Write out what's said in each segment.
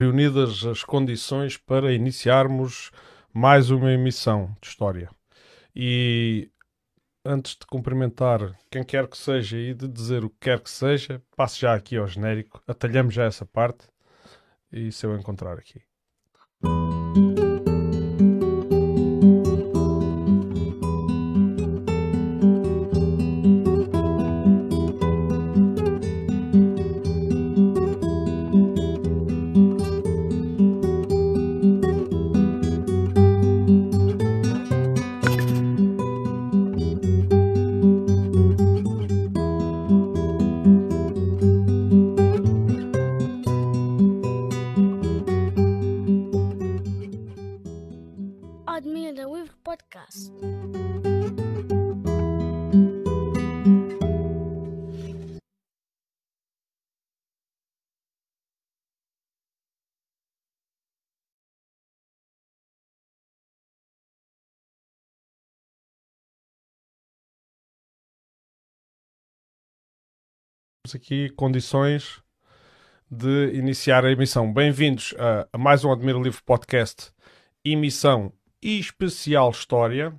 reunidas as condições para iniciarmos mais uma emissão de história. E antes de cumprimentar quem quer que seja e de dizer o que quer que seja, passo já aqui ao genérico, atalhamos já essa parte e se eu encontrar aqui. temos aqui condições de iniciar a emissão. Bem-vindos a, a, mais um Admiro Livre Podcast, emissão especial história.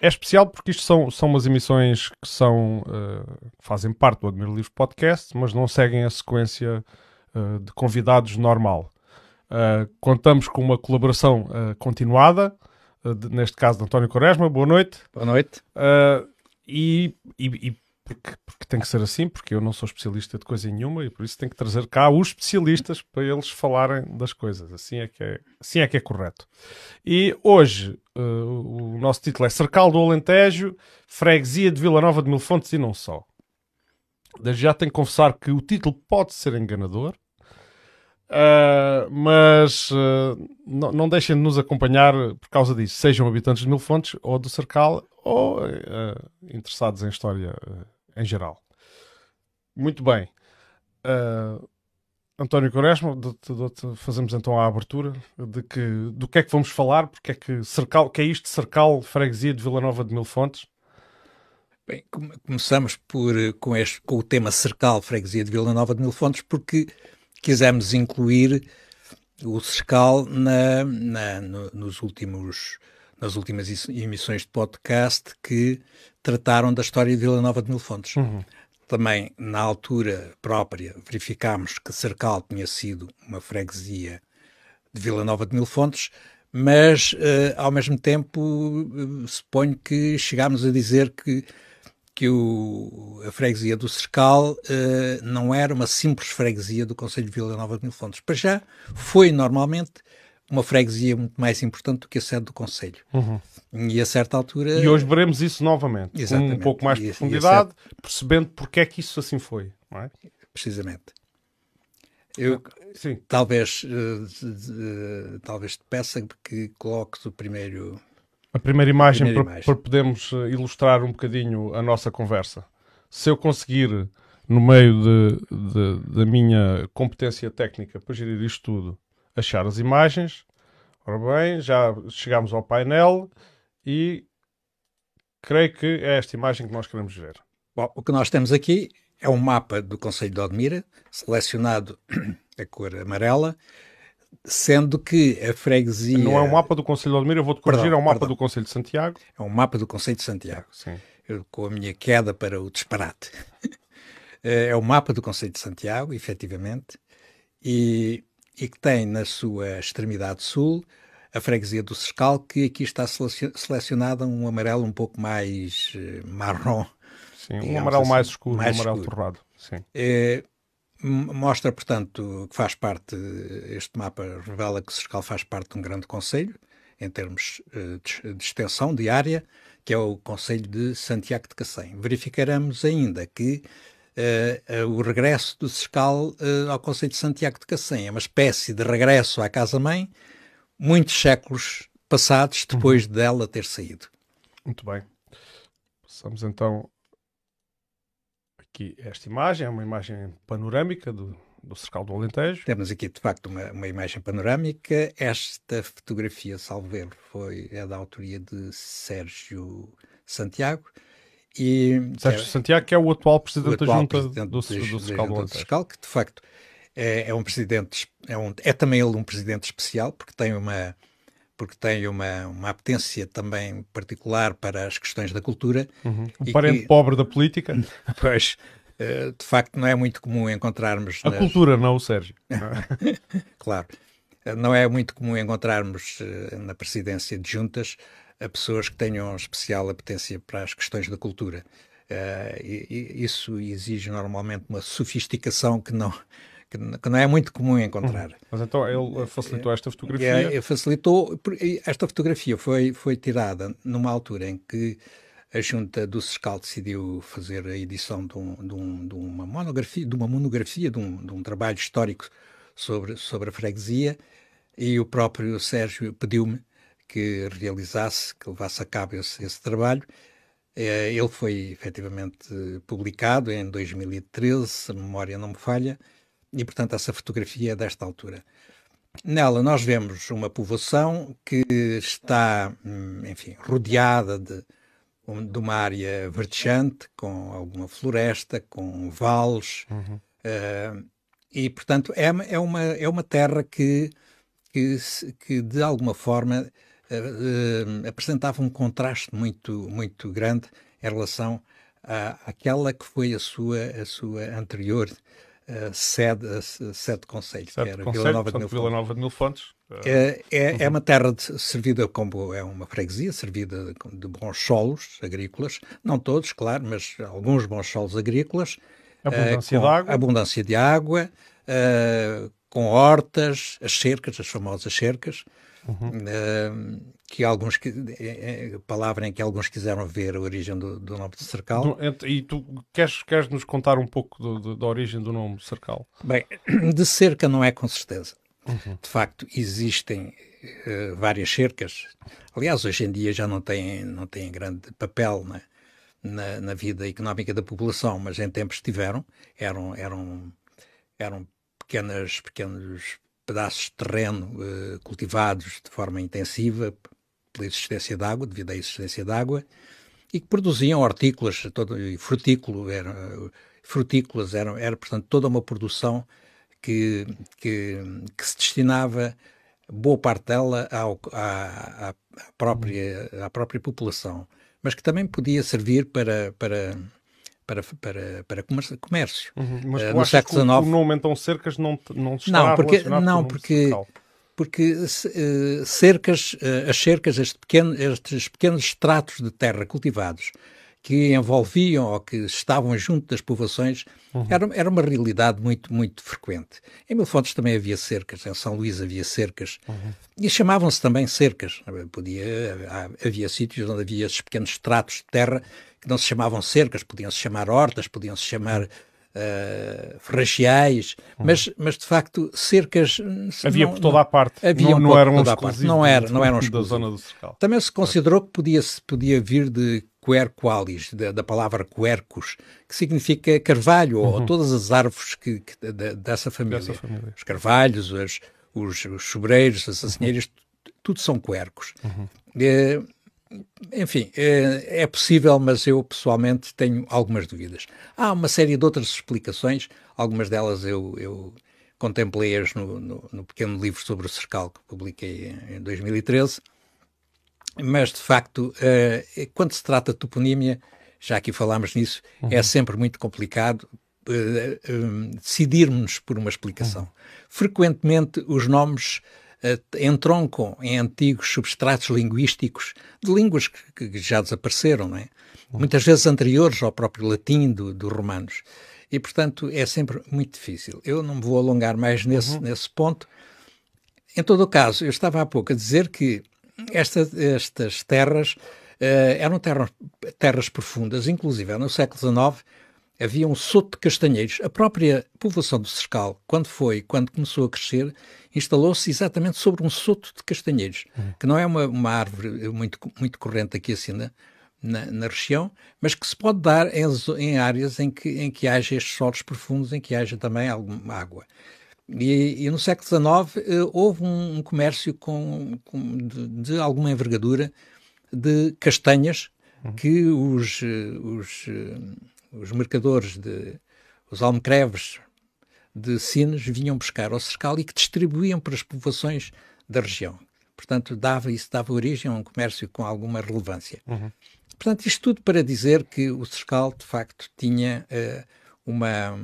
É especial porque isto são, são umas emissões que são, uh, fazem parte do Admiro Livre Podcast, mas não seguem a sequência uh, de convidados normal. Uh, contamos com uma colaboração continuada, de, neste caso de António Quaresma. Boa noite. Boa noite. E, e, e, porque, porque tem que ser assim, porque eu não sou especialista de coisa nenhuma e por isso tenho que trazer cá os especialistas para eles falarem das coisas. Assim é que é, assim é, que é correto. E hoje uh, o nosso título é Cercal do Alentejo, Freguesia de Vila Nova de Mil Fontes e não só. já tenho que confessar que o título pode ser enganador, uh, mas uh, não, deixem de nos acompanhar por causa disso. Sejam habitantes de Mil Fontes ou do Cercal ou uh, interessados em história em geral. Muito bem. Uh, António Quaresma, fazemos então a abertura de que, do que é que vamos falar, porque é que, cercal, que é isto cercal freguesia de Vila Nova de Mil Fontes? Bem, começamos por, eh, com, este, com o tema cercal freguesia de Vila Nova de Mil Fontes, porque quisemos incluir o cercal na, na no, nos últimos nas últimas emissões de podcast que trataram da história de Vila Nova de Mil Fontes. Uhum. Também, na altura própria, verificámos que Cercal tinha sido uma freguesia de Vila Nova de Mil Fontes, mas, uh, ao mesmo tempo, uh, suponho que chegámos a dizer que que o, a freguesia do Cercal uh, não era uma simples freguesia do Conselho de Vila Nova de Mil Fontes. Para já, foi normalmente uma freguesia muito mais importante do que a sede do Conselho. Uhum. E a certa altura. E hoje veremos isso novamente, Exatamente. com um pouco mais de profundidade, certa... percebendo porque é que isso assim foi, não é? Precisamente. Eu Sim. talvez eh, eh, talvez te peça que coloques o primeiro a primeira imagem, para, imagem. para podermos eh, ilustrar um bocadinho a nossa conversa. Se eu conseguir no meio de, de, da minha competência técnica para gerir isto tudo, achar as imagens. Ora bem, já chegámos ao painel e creio que é esta imagem que nós queremos ver. Bom, o que nós temos aqui é um mapa do Conselho de Odmira, selecionado a cor amarela, sendo que a freguesia. Não é um mapa do Conselho de Odmira, eu vou-te corrigir, perdão, é um mapa perdão. do Conselho de Santiago. É um mapa do Conselho de Santiago. Sim. Eu, com a minha queda para o disparate. Eh, é o um mapa do Conselho de Santiago, efetivamente, e e que tem na sua extremidade sul a freguesia do Sescal, que aqui está selecionada um amarelo um pouco mais eh, marrom. Sim, um amarelo assim, mais escuro, mais um amarelo escuro. torrado. Sim. É, mostra, portanto, que faz parte, este mapa revela que o Sescal faz parte de um grande conselho, em termos eh, de extensão, de área, que é o Conselho de Santiago de Cacém. Verificaremos ainda que uh, o regresso do Sescal eh, ao Conselho de Santiago de Cacém. É uma espécie de regresso à casa-mãe, muitos séculos passados uhum. depois uhum. dela ter saído. Muito bem. Passamos então aqui esta imagem, é uma imagem panorâmica do, do Cercal do Alentejo. Temos aqui, de facto, uma, uma imagem panorâmica. Esta fotografia, salvo erro, foi, é da autoria de Sérgio Santiago. E, Sérgio é, Santiago, que é o atual presidente o atual junta presidente do, do, do, SECAL, do Fiscal, que de facto é, é, um presidente, é, um, é também ele um presidente especial, porque tem uma porque tem uma, uma apetência também particular para as questões da cultura. Uhum. Um parente que, pobre da política. Pois, eh, de facto não é muito comum encontrarmos... A nas... cultura, não o Sérgio. claro. Não é muito comum encontrarmos eh, na presidência de juntas a pessoas que tenham especial apetência para as questões da cultura. Uh, e, e isso exige normalmente uma sofisticação que não, que, não é muito comum encontrar. Uhum. Mas então ele eh, facilitou eh, esta fotografia? É, facilitou. Esta fotografia foi, foi tirada numa altura em que a Junta do Sescal decidiu fazer a edição de, um, de, um, de uma monografia, de uma monografia, de um, de um, trabalho histórico sobre, sobre a freguesia e o próprio Sérgio pediu-me que realizasse, que levasse a cabo esse, esse trabalho. É, ele foi efetivamente publicado em 2013, se a memória não me falha, e portanto essa fotografia é desta altura. Nela nós vemos uma povoação que está, hum, enfim, rodeada de, de uma área verdejante, com alguma floresta, com vales, uhum. uh, e portanto é, é, uma, é uma terra que, que, que de alguma forma uh, apresentava um contraste muito, muito grande em relação à, àquela que foi a sua, a sua anterior uh, sede, eh, sede de conselho, que era Conselho, Vila Nova de Mil Vila Nova de Mil Fontes. É, é, uhum. é, uma terra de, servida como é uma freguesia, servida de, de bons solos agrícolas, não todos, claro, mas alguns bons solos agrícolas. Abundância uh, de água. Abundância de água, uh, com hortas, as cercas, as famosas cercas, Uhum. que alguns é, é, palavra em que alguns quiseram ver a origem do, do nome de Cercal. e tu queres, queres nos contar um pouco do, do, da origem do nome Cercal? Bem, de cerca não é com certeza. Uhum. De facto, existem uh, várias cercas. Aliás, hoje em dia já não têm, não têm grande papel na, né, na, na vida económica da população, mas em tempos tiveram. Eram, eram, eram pequenas, pequenos pedaços de terreno uh, cultivados de forma intensiva pela existência de água, devido à existência de água, e que produziam hortícolas, todo, e frutículo, era, frutícolas, eram, era, portanto, toda uma produção que, que, que se destinava, boa parte dela, ao, à, à, própria, à própria população, mas que também podia servir para, para para, para, para comércio. Uhum. Mas uh, no século XIX. O nome então cercas não, não está não, porque, não, porque, porque eh, cercas, eh, as cercas, este pequeno, estes pequenos estratos de terra cultivados que envolviam ou que estavam junto das povoações, uhum. era, era uma realidade muito, muito frequente. Em Mil Fontes também havia cercas, em São Luís havia cercas, uhum. e chamavam-se também cercas. Podia, havia sítios onde havia esses pequenos estratos de terra que não se chamavam cercas, podiam se chamar hortas, podiam se chamar uh, eh, ferragiais, hum. mas, mas de facto cercas hum, havia não, por toda a parte, havia não, um eram toda a parte. não era, não eram da zona do cercal. Também se considerou que podia se podia vir de querqualis, da, da palavra quercus, que significa carvalho uhum. ou todas as árvores que, que da, dessa, família. dessa, família. os carvalhos, os, os sobreiros, as assinheiras, uhum. tudo são quercos. Uhum. Eh, enfim, é, é possível, mas eu pessoalmente tenho algumas dúvidas. Há uma série de outras explicações, algumas delas eu, eu contemplei-as no, no, no, pequeno livro sobre o cercal que publiquei em 2013, mas de facto, eh, quando se trata de toponímia, já aqui falámos nisso, é uhum. é sempre muito complicado eh, eh, decidirmos por uma explicação. Uhum. Frequentemente os nomes eh, entroncam em antigos substratos linguísticos de línguas que, que já desapareceram, não é? Muitas vezes anteriores ao próprio latim dos do romanos. E, portanto, é sempre muito difícil. Eu não me vou alongar mais nesse, uhum. nesse ponto. Em todo o caso, eu estava há pouco a dizer que esta, estas terras uh, eram terras, terras profundas, inclusive é no século XIX havia um soto de castanheiros. A própria povoação do Cercal, quando foi, quando começou a crescer, instalou-se exatamente sobre um soto de castanheiros, uhum. que não é uma, uma, árvore muito, muito corrente aqui assim na, na, na região, mas que se pode dar em, em, áreas em que, em que haja estes solos profundos, em que haja também alguma água. E, e no século XIX eh, houve um, um comércio com, com de, de alguma envergadura de castanhas hum. que os, eh, os, eh, os mercadores, de, os almocreves de Sines vinham buscar ao cercal e que distribuíam para as povoações da região. Portanto, dava, isso dava origem a um comércio com alguma relevância. Uhum. Portanto, isto tudo para dizer que o cercal, de facto, tinha uh, uma,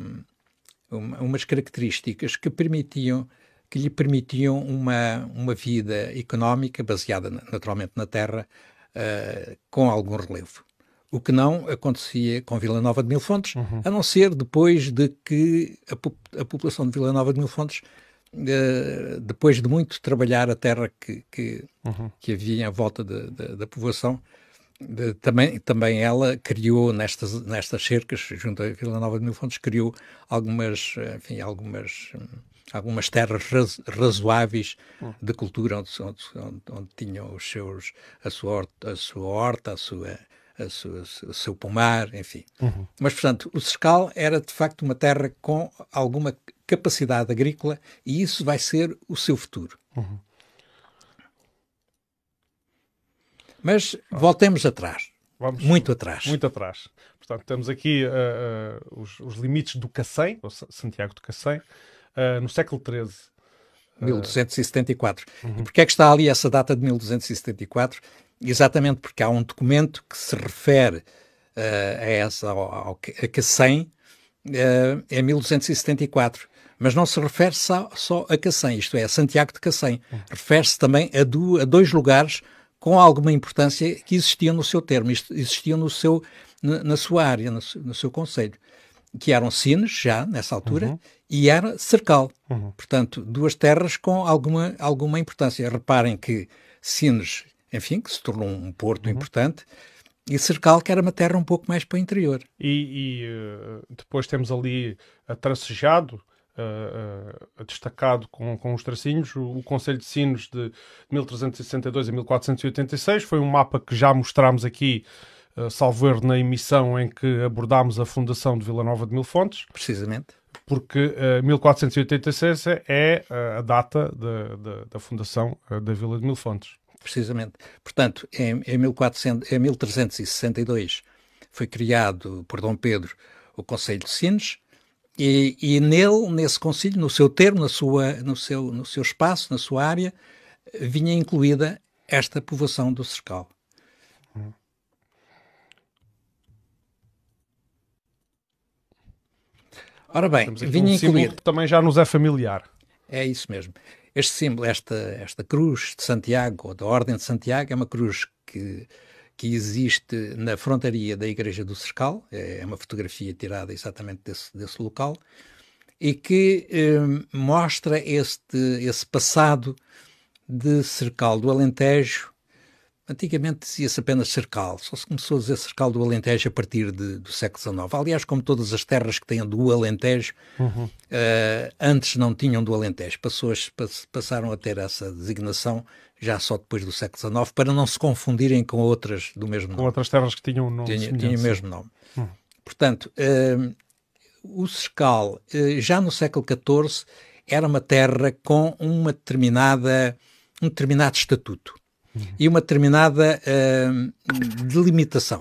uma, umas características que permitiam que lhe permitiam uma, uma vida económica baseada naturalmente na terra uh, com algum relevo o que não acontecia com Vila Nova de Mil Fontes, uhum. a não ser depois de que a, a população de Vila Nova de Mil Fontes, uh, depois de muito trabalhar a terra que, que, uhum. que havia à volta de, de, da povoação, de, também, também ela criou nestas, nestas cercas, junto à Vila Nova de Mil Fontes, criou algumas, enfim, algumas, algumas terras razoáveis uhum. de cultura, onde, onde, onde, onde tinham os seus, a sua, horta, a sua, horta, a sua sua, o seu pomar, enfim. Uhum. Mas, portanto, o Sescal era de facto uma terra com alguma capacidade agrícola e isso vai ser o seu futuro. Uhum. Mas voltemos atrás. Vamos muito atrás. Muito atrás. Portanto, temos aqui uh, uh, os, os, limites do Cacém, ou Santiago do Cacém, uh, no século XIII. 1274. Uhum. E porquê é que está ali essa data de 1274? Exatamente, porque há um documento que se refere uh, a essa, ao, ao, a Cassem, uh, é 1274. Mas não se refere só, só a Cassem, isto é, a Santiago de Cassem. Hum. Refere-se também a, do, a, dois lugares com alguma importância que existiam no seu termo, existiam no seu, na, na sua área, no, no seu conselho, que eram Sines, já nessa altura, uhum. e era Cercal. Uhum. Portanto, duas terras com alguma, alguma importância. Reparem que Sines enfim, que se tornou um porto uhum. importante, e Cercal, que era uma terra um pouco mais para o interior. E, e eh, depois temos ali a eh, Tracejado, Uh, uh, destacado com, com os tracinhos, o, o Conselho de Sinos de 1362 a 1486. Foi um mapa que já mostramos aqui, uh, salvo erro, na emissão em que abordámos a fundação de Vila Nova de Mil Fontes. Precisamente. Porque 1486 é a data de, de, da fundação da Vila de Mil Fontes precisamente. Portanto, em, em, 1400, em 1362 foi criado por Dom Pedro o Conselho de Sines, e, e, nele, nesse concílio, no seu termo, na sua, no, seu, no seu espaço, na sua área, vinha incluída esta povoação do Cercal. Ora bem, vinha um incluída... também já nos é familiar. É isso mesmo. Este símbolo, esta, esta cruz de Santiago, ou da Ordem de Santiago, é uma cruz que, que existe na frontaria da Igreja do Cercal, é, é uma fotografia tirada exatamente desse, desse local, e que eh, mostra este, esse passado de Cercal do Alentejo Antigamente dizia-se apenas cercal, só se começou a dizer cercal do Alentejo a partir de, do século XIX. Aliás, como todas as terras que têm do Alentejo, uhum. uh, antes não tinham do Alentejo, Pessoas passaram a ter essa designação já só depois do século XIX, para não se confundirem com outras do mesmo nome. Com outras terras que tinham nome Tinha, tinha o mesmo nome. Uhum. Portanto, uh, o cercal, uh, já no século XIV, era uma terra com uma determinada, um determinado estatuto e uma determinada uh, delimitação.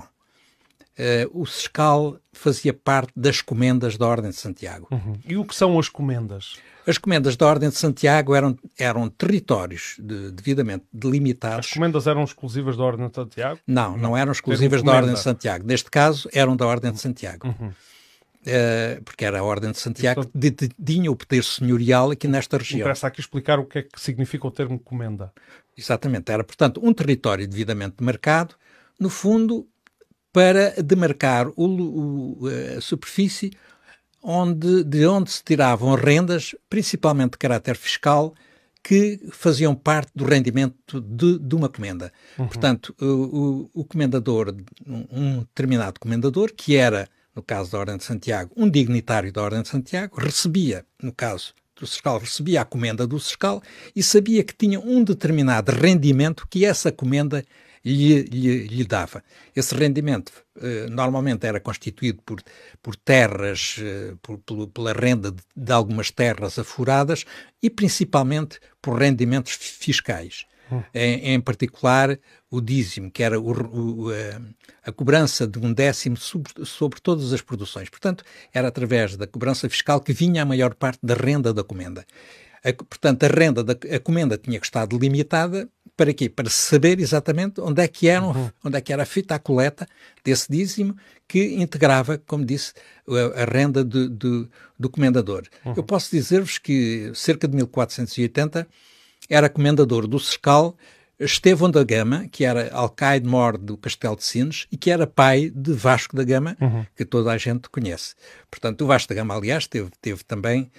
Uh, o Sescal fazia parte das comendas da Ordem de Santiago. Uhum. E o que são as comendas? As comendas da Ordem de Santiago eram, eram territórios de, devidamente delimitados. As comendas eram exclusivas da Ordem de Santiago? Não, não, não eram exclusivas da Ordem de Santiago. Neste caso, eram da Ordem de Santiago. Uhum. Uh, porque era a Ordem de Santiago que então, tinha o poder senhorial aqui nesta região. Interessa aqui explicar o que é que significa o termo comenda. Exatamente, era, portanto, um território devidamente demarcado, no fundo, para demarcar o, o, eh, a superfície onde, de onde se tiravam rendas, principalmente de caráter fiscal, que faziam parte do rendimento de, de uma comenda. Uhum. Portanto, o, o, comendador, um determinado comendador, que era, no caso da Ordem de Santiago, um dignitário da Ordem de Santiago, recebia, no caso o Sescal recebia a comenda do Sescal e sabia que tinha um determinado rendimento que essa comenda lhe, lhe, lhe dava. Esse rendimento eh, normalmente era constituído por, por terras, eh, por, por, pela renda de, de algumas terras afuradas e principalmente por rendimentos fiscais hum. É, em, em, particular o dízimo, que era o, o, a, eh, a, cobrança de um décimo sobre, sobre todas as produções. Portanto, era através da cobrança fiscal que vinha a maior parte da renda da comenda. A, portanto, a renda da a comenda tinha que estar delimitada para quê? Para saber exatamente onde é que era, uhum. onde é que era a fita à coleta desse dízimo que integrava, como disse, a, a renda do, do comendador. Uhum. Eu posso dizer-vos que cerca de 1480 era comendador do Cercal, Estevão da Gama, que era alcaide-mor do Castelo de Sines e que era pai de Vasco da Gama, uhum. que toda a gente conhece. Portanto, o Vasco da Gama, aliás, teve, teve também,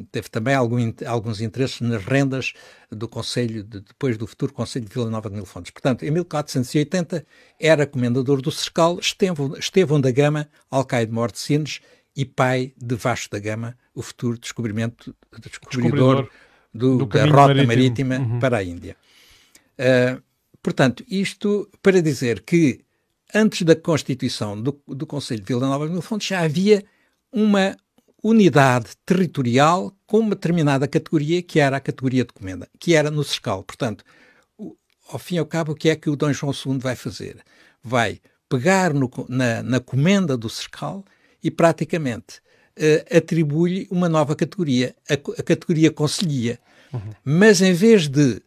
uh, teve também algum, alguns interesses nas rendas do Conselho, de, depois do futuro Conselho de Vila Nova de Milfontes. Portanto, em 1480 era comendador do Cercal, Estevão, Estevão da Gama, alcaide-mor de Sines e pai de Vasco da Gama, o futuro descobrimento, descobridor, descobridor do, do da rota marítimo. marítima uhum. para a Índia. Uh, portanto, isto para dizer que antes da constituição do, do Conselho de Vila Nova de Mil Fontes já havia uma unidade territorial com uma determinada categoria, que era a categoria de comenda, que era no Cercal. Portanto, o, ao fim e ao cabo, o que é que o Dom João II vai fazer? Vai pegar no, na, na comenda do Cercal e praticamente uh, atribui-lhe uma nova categoria, a, a categoria conselhia. Uhum. Mas em vez de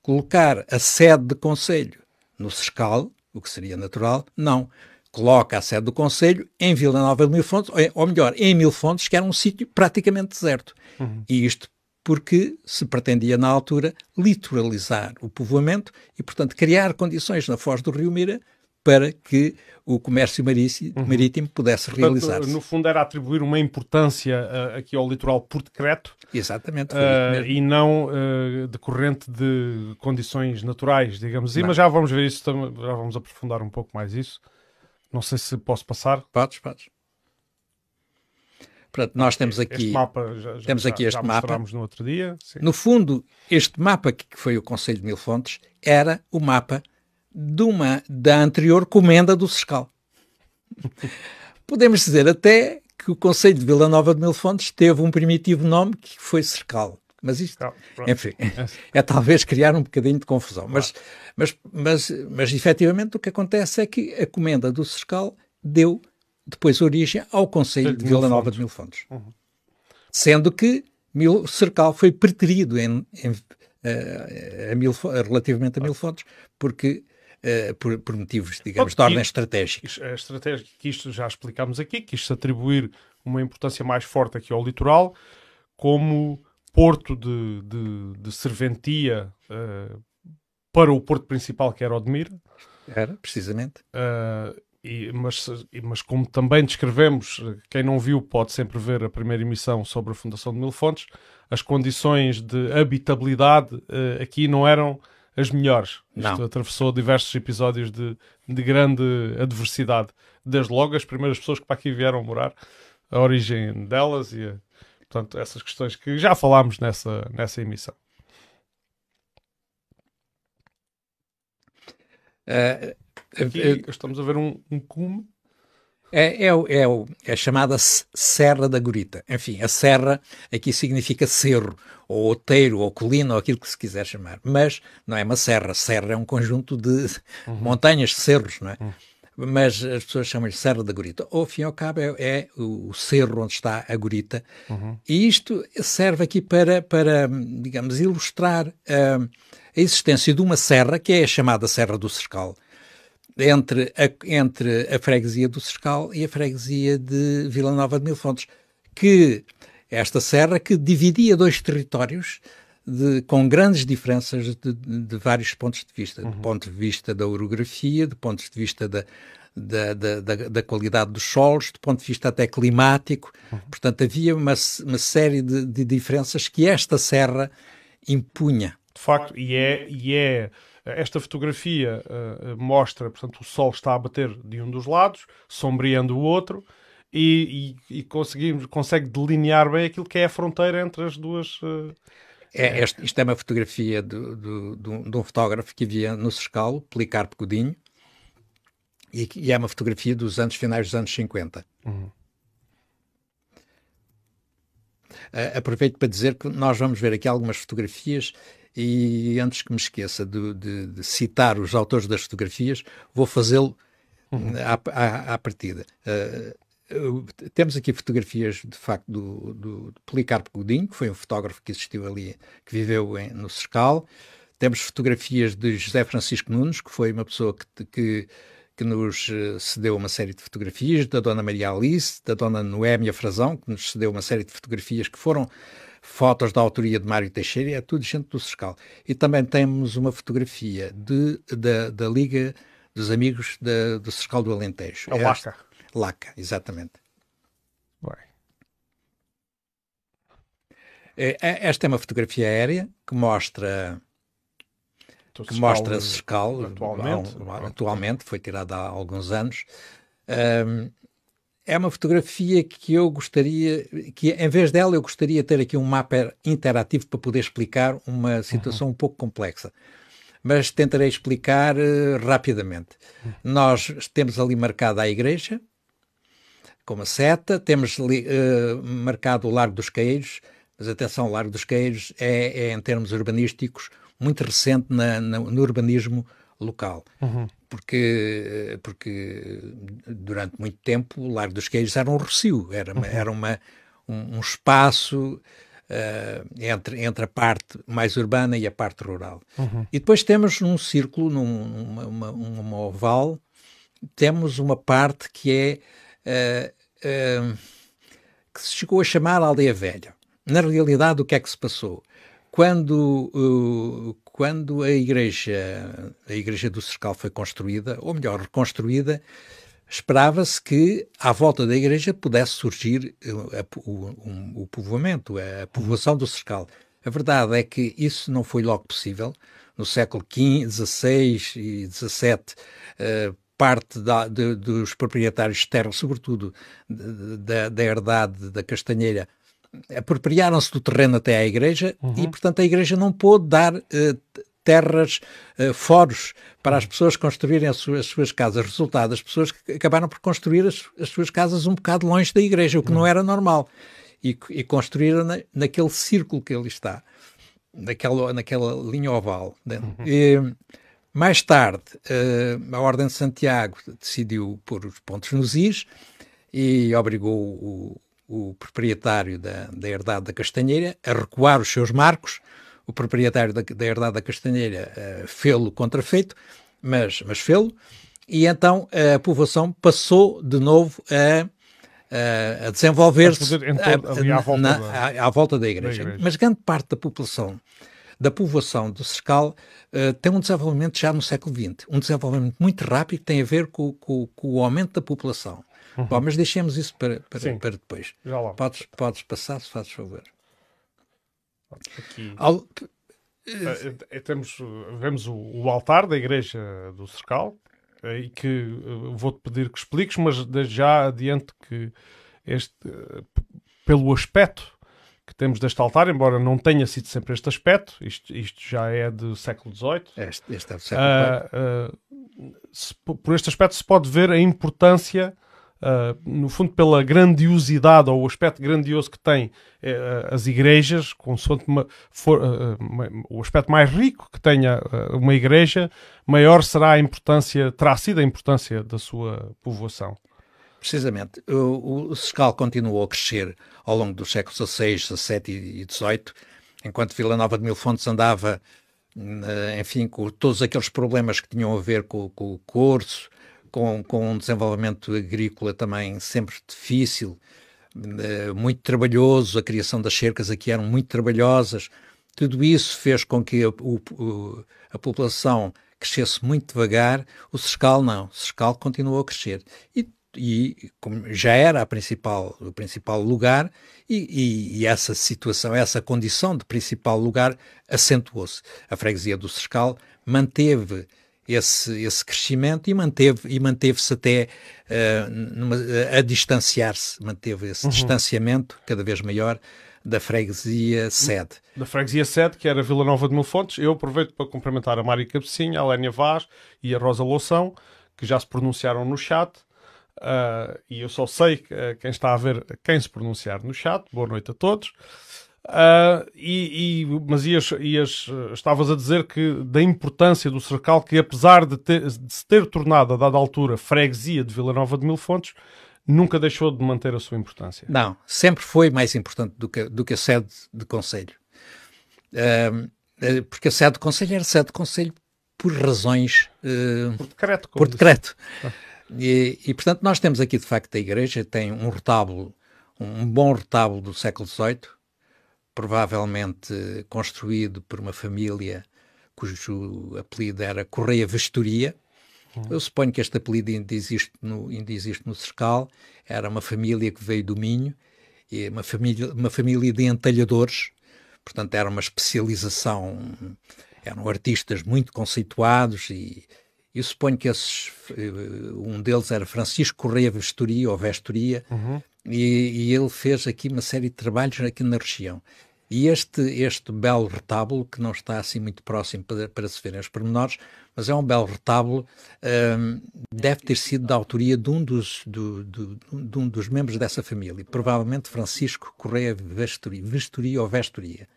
colocar a sede de conselho no Sescal, o que seria natural, não. Coloca a sede do Conselho em Vila Nova de Mil Fontes, ou, ou melhor, em Mil Fontes, que era um sítio praticamente deserto. Uhum. E isto porque se pretendia, na altura, litoralizar o povoamento e, portanto, criar condições na foz do Rio Mira para que o comércio marítimo, uhum. marítimo pudesse realizar-se. No fundo, era atribuir uma importância uh, aqui ao litoral por decreto. Exatamente. Uh, e não uh, decorrente de condições naturais, digamos assim. Mas já vamos ver isso, já vamos aprofundar um pouco mais isso. Não sei se posso passar. Podes, podes. Portanto, nós ah, temos aqui este mapa. Já, já, temos aqui já, este mapa. no outro dia. Sim. No fundo, este mapa que foi o Conselho de Mil Fontes era o mapa de uma, da anterior comenda do Cercal, Podemos dizer até que o Conselho de Vila Nova de Mil Fontes teve um primitivo nome que foi Cercal. Mas isto, claro, enfim, é, talvez criar um bocadinho de confusão. Claro. Mas, mas, mas, mas efetivamente o que acontece é que a comenda do Cercal deu depois origem ao Conselho de, de Vila Nova de Mil Fontes. Uhum. Sendo que Mil, Cercal foi preterido em, em, a, eh, a mil, relativamente a Mil Fontes, porque eh, por, por, motivos, digamos, de ordem estratégica. A é estratégia que isto já explicámos aqui, quis-se atribuir uma importância mais forte aqui ao litoral, como porto de, de, de serventia uh, para o porto principal, que era Odmira. Era, precisamente. Uh, e, mas, mas como também descrevemos, quem não viu pode sempre ver a primeira emissão sobre a fundação de Mil Fontes, as condições de habitabilidade uh, aqui não eram as melhores. Isto atravessou diversos episódios de, de grande adversidade. Desde logo, as primeiras pessoas que para aqui vieram morar, a origem delas e, portanto, essas questões que já falámos nessa, nessa emissão. Uh, aqui, eh, Estamos a ver um, um cume é, é, é, é a chamada Serra da Gorita. Enfim, a serra aqui significa cerro, ou outeiro, ou colina, ou aquilo que se quiser chamar. Mas não é uma serra. Serra é um conjunto de uhum. montanhas, cerros, não é? Uhum mas as pessoas chamam-lhe Serra da Gorita. Ao fim e ao cabo, é, é o cerro onde está a Gorita. Uhum. E isto serve aqui para, para digamos, ilustrar uh, a existência de uma serra, que é a chamada Serra do Cercal, entre a, entre a freguesia do Cercal e a freguesia de Vila Nova de Mil Fontes, que esta serra que dividia dois territórios de, com grandes diferenças de, de, vários pontos de vista, uhum. do ponto de vista da orografia, do ponto de vista da, da, da, da, qualidade dos solos, do ponto de vista até climático. Uhum. Portanto, havia uma, uma série de, de, diferenças que esta serra impunha. De facto, e é, e é eh, esta fotografia uh, mostra, portanto, o sol está a bater de um dos lados, sombreando o outro, e, e, e conseguimos, consegue delinear bem aquilo que é a fronteira entre as duas. Uh, é, este, isto é uma fotografia do, do, do, de um fotógrafo que havia no Sescal, Policarpo Godinho, e, e, é uma fotografia dos anos finais dos anos 50. Uhum. Uh, aproveito para dizer que nós vamos ver aqui algumas fotografias e antes que me esqueça de, de, de citar os autores das fotografias, vou fazê-lo uhum. à, à, à, partida. Uh, temos aqui fotografias de facto do, do, do Policarpo Godinho, que foi um fotógrafo que existiu ali, que viveu em, no Cercal. Temos fotografias de José Francisco Nunes, que foi uma pessoa que, que, que nos eh, cedeu uma série de fotografias, da Dona Maria Alice, da Dona Noémia Frazão, que nos cedeu uma série de fotografias que foram fotos da autoria de Mário Teixeira, é tudo gente do Sescal. E também temos uma fotografia de, da, da Liga dos Amigos da, do Sescal do Alentejo. É, é Laca. Laca, exatamente. Bem. É, é, esta é uma fotografia aérea que mostra que mostra Sescal atualmente, atualmente foi tirada há alguns anos. Um, é uma fotografia que eu gostaria, que em vez dela eu gostaria de ter aqui um mapa interativo para poder explicar uma uhum. situação uhum. um pouco complexa. Mas tentarei explicar uh, rapidamente. Uhum. Nós temos ali marcada a igreja, com uma seta, temos uh, marcado o Largo dos Queiros, mas atenção, o Largo dos Queiros é, é em termos urbanísticos, muito recente na, na, no urbanismo local. Uhum porque, porque durante muito tempo o Largo dos Queijos era um recio, era, uma, uhum. era uma, um, um espaço Uh, entre, entre a parte mais urbana e a parte rural. Uhum. E depois temos num círculo, num, numa, uma, uma oval, temos uma parte que é uh, uh, que se chegou a chamar Aldeia Velha. Na realidade, o que é que se passou? Quando, eh, quando a igreja, a igreja do Cercal foi construída, ou melhor, reconstruída, esperava-se que à volta da igreja pudesse surgir eh, o, o, o povoamento, a povoação do Cercal. A verdade é que isso não foi logo possível. No século XV, XVI e XVII, eh, parte da, de, dos proprietários de terra, sobretudo da, da herdade da Castanheira, apropriaram-se do terreno até à igreja uhum. e, portanto, a igreja não pôde dar eh, terras, uh, foros para as uhum. pessoas construírem as suas, as suas, casas. Resultado, as pessoas acabaram por construir as, as, suas casas um bocado longe da igreja, o que não uhum. era normal. E, e construíram na, naquele círculo que ele está, naquela, naquela linha oval. Né? Uhum. E, mais tarde, uh, a Ordem de Santiago decidiu pôr os pontos nos is e obrigou o, o proprietário da, da herdade da Castanheira a recuar os seus marcos, o proprietário da, da herdade da Castanheira uh, fê-lo contrafeito, mas, mas fê-lo, e então a povoação passou de novo a, a, a desenvolver-se à, à, volta da igreja. da igreja. Mas grande parte da população da povoação do Sescal uh, tem um desenvolvimento já no século XX, um desenvolvimento muito rápido que tem a ver com, com, com o aumento da população. Uhum. mas deixemos isso para, para, para depois. Já lá. Podes, podes passar, se fazes favor. Aqui. Al... É, temos, vemos o, o, altar da igreja do Cercal eh, e que vou-te pedir que expliques, mas já adianto que este, pelo aspecto que temos deste altar, embora não tenha sido sempre este aspecto, isto, isto já é do século XVIII. Este, este é do século XVIII. Uh, uh, se, por este aspecto se pode ver a importância Uh, no fundo, pela grandiosidade ou o aspecto grandioso que têm uh, eh, as igrejas, com uh, ah, ah, o aspecto mais rico que tenha uma igreja, maior será a importância, terá sido a importância da sua povoação. Precisamente. O, o Sescal continuou a crescer ao longo dos séculos XVI, XVII e XVIII, enquanto Vila Nova de Mil Fontes andava, eh, enfim, com todos aqueles problemas que tinham a ver com, com o curso, com, com um desenvolvimento agrícola também sempre difícil, eh, muito trabalhoso, a criação das cercas aqui eram muito trabalhosas. Tudo isso fez com que a, o, a população crescesse muito devagar, o Sescal não, o Sescal continuou a crescer. E, e já era principal, o principal lugar e, e, e, essa situação, essa condição de principal lugar acentuou-se. A freguesia do Sescal manteve esse, esse crescimento e manteve-se e manteve até uh, numa, a distanciar-se, manteve esse uhum. distanciamento cada vez maior da freguesia sede. Da freguesia sede, que era Vila Nova de Milfontes Eu aproveito para cumprimentar a Mário Cabecinha, a Lénia Vaz e a Rosa Loução, que já se pronunciaram no chat. Uh, e eu só sei uh, quem está a ver quem se pronunciar no chat. Boa noite a todos. Uh, e, e, mas ias, ias, estavas a dizer que da importância do Cercal, que apesar de, ter, de, se ter tornado a dada altura freguesia de Vila Nova de Mil Fontes, nunca deixou de manter a sua importância. Não, sempre foi mais importante do que, do que a sede de Conselho. Uh, porque a sede de Conselho era sede de Conselho por razões. Uh, por decreto. Por decreto. Ah. E, e, portanto, nós temos aqui de facto a Igreja, tem um retábulo, um bom retábulo do século XVIII provavelmente construído por uma família cujo apelido era Correia Vestoria. Eu suponho que este apelido ainda existe no, ainda existe no Cercal. Era uma família que veio do Minho, e uma, família, uma família de entalhadores, portanto, era uma especialização. Eram artistas muito conceituados e eu suponho que esses, eh, um deles era Francisco Correia Vestoria, ou Vestoria, uhum e, e ele fez aqui uma série de trabalhos aqui na região. E este, este belo retábulo, que não está assim muito próximo para, para se verem os pormenores, mas é um belo retábulo, um, deve ter sido da autoria de um, dos, do, do, de um dos membros dessa família, provavelmente Francisco Correia Vestoria, Vestoria ou Vestoria.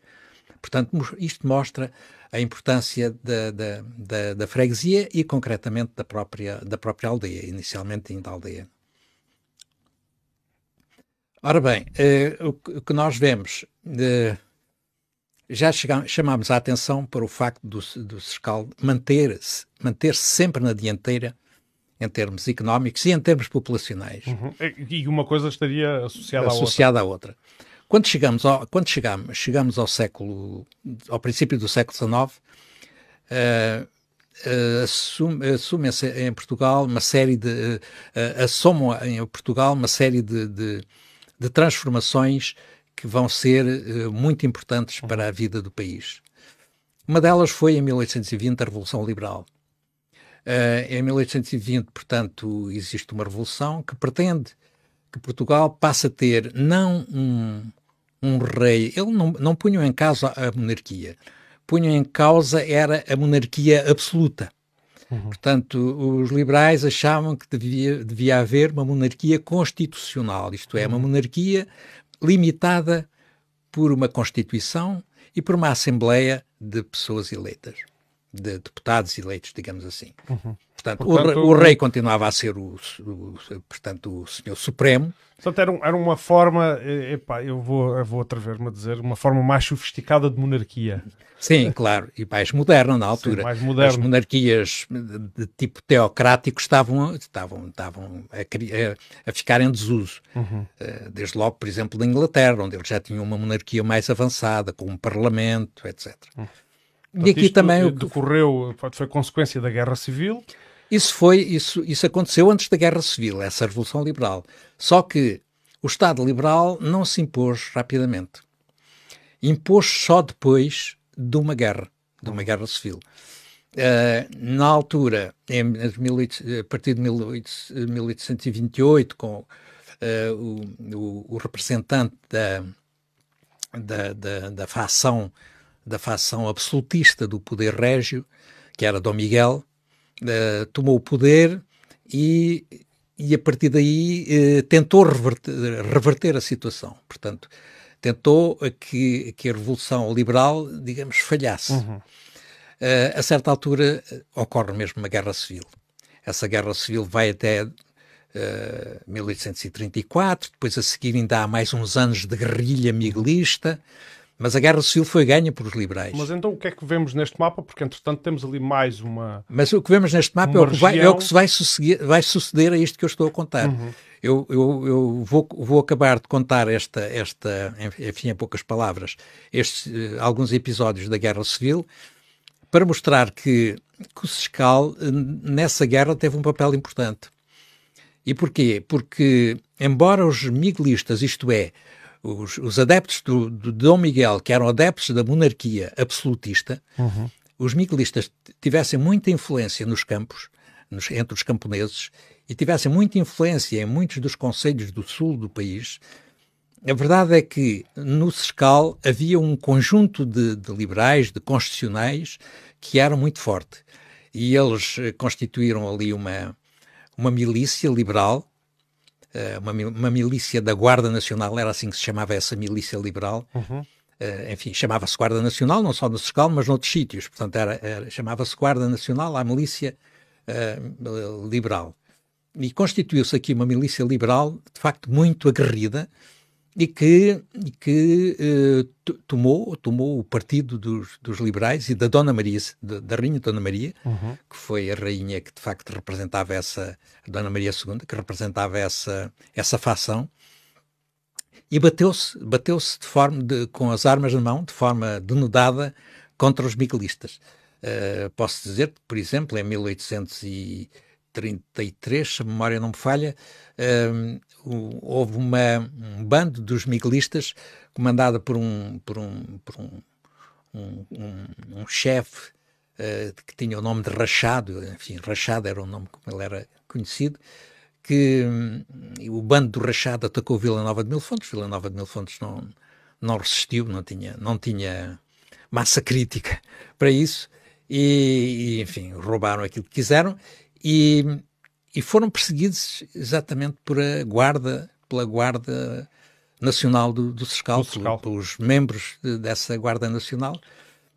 Portanto, isto mostra a importância da, da, da, da freguesia e, concretamente, da própria, da própria aldeia, inicialmente ainda aldeia. Ora bem, eh, o, que nós vemos, eh, já chegamos, chamámos a atenção para o facto do, do manter-se manter -se sempre na dianteira em termos económicos e em termos populacionais. Uhum. E uma coisa estaria associada, associada à outra. À outra. Quando chegamos ao, quando chegamos, chegamos ao século, ao princípio do século XIX, uh, uh, assume, assume em Portugal uma série de, uh, eh, assomam em Portugal uma série de, de de transformações que vão ser uh, muito importantes uhum. para a vida do país. Uma delas foi em 1820 a Revolução Liberal. Uh, em 1820, portanto, existe uma revolução que pretende que Portugal passe a ter não um, um rei, ele não, não em causa a monarquia, punha em causa era a monarquia absoluta. Uhum. Portanto, os liberais achavam que devia, devia haver uma monarquia constitucional, isto é, uma uhum. monarquia limitada por uma Constituição e por uma Assembleia de pessoas eleitas de deputados eleitos, digamos assim. Uhum. Portanto, portanto o, o, rei continuava a ser o, o, portanto, o senhor supremo. Portanto, era, era uma forma, epá, eu vou, vou atrever-me a dizer, uma forma mais sofisticada de monarquia. Sim, claro, e mais moderna na altura. Sim, mais moderna. As monarquias de tipo teocrático estavam, estavam, estavam a, a, a ficar em desuso. Uhum. Eh, desde logo, por exemplo, na Inglaterra, onde eles já tinham uma monarquia mais avançada, com um parlamento, etc. Uhum. Portanto, e aqui também eh, decorreu, foi consequência da Guerra Civil. Isso foi, isso, isso aconteceu antes da Guerra Civil, essa Revolução Liberal. Só que o Estado liberal não se impôs rapidamente. Impôs só depois de uma guerra, de uma guerra civil. Uh, na altura, em, em, eh, a partir de 18, 1828, com uh, o, o, o, representante da, da, da, da facção da facção absolutista do poder régio, que era Dom Miguel, uh, tomou o poder e, e a partir daí uh, tentou reverter, reverter, a situação. Portanto, tentou que, que a Revolução Liberal, digamos, falhasse. Uhum. Uh, a certa altura ocorre mesmo uma guerra civil. Essa guerra civil vai até 1834, depois a seguir ainda há mais uns anos de guerrilha miguelista, mas a guerra civil foi ganha os liberais. Mas então o que é que vemos neste mapa? Porque entretanto temos ali mais uma. Mas o que vemos neste mapa é o, vai, é o, que se vai suceder, vai suceder a isto que eu estou a contar. Uhum. Eu, eu, eu vou, vou, acabar de contar esta, esta enfim, em poucas palavras, estes, eh, alguns episódios da guerra civil para mostrar que, que o Siscal eh, nessa guerra teve um papel importante. E porquê? Porque, embora os miguelistas, isto é, os, os adeptos do, do, Dom Miguel, que eram adeptos da monarquia absolutista, uhum. os miguelistas tivessem muita influência nos campos, nos, entre os camponeses, e tivessem muita influência em muitos dos conselhos do sul do país, a verdade é que no Sescal havia um conjunto de, de, liberais, de constitucionais, que eram muito forte. E eles eh, constituíram ali uma, uma milícia liberal eh, uma, uma milícia da Guarda Nacional, era assim que se chamava essa milícia liberal. Uhum. Uh, enfim, chamava-se Guarda Nacional, não só no Sescal, mas noutros sítios. Portanto, era, era chamava-se Guarda Nacional, a milícia uh, liberal. E constituiu-se aqui uma milícia liberal, de facto, muito aguerrida, e que, e que eh, tomou, tomou o partido dos, dos, liberais e da Dona Maria, da, Rainha Dona Maria, uhum. que foi a rainha que de facto representava essa, a Dona Maria II, que representava essa, essa facção, e bateu-se bateu de forma de, com as armas na mão, de forma denudada, contra os miguelistas. Uh, eh, posso dizer que, por exemplo, em 1833, se a memória não me falha, uh, houve uma, um bando dos miguelistas comandado por um, por um, por um, um, um, um chefe uh, que tinha o nome de Rachado, enfim, Rachado era o nome como ele era conhecido, que um, o bando do Rachado atacou Vila Nova de Mil Fontes. Vila Nova de Mil Fontes não, não resistiu, não tinha, não tinha massa crítica para isso. E, e enfim, roubaram aquilo que quiseram. E e foram perseguidos exatamente por a guarda, pela guarda nacional do, do Sescal, pelos membros de, dessa guarda nacional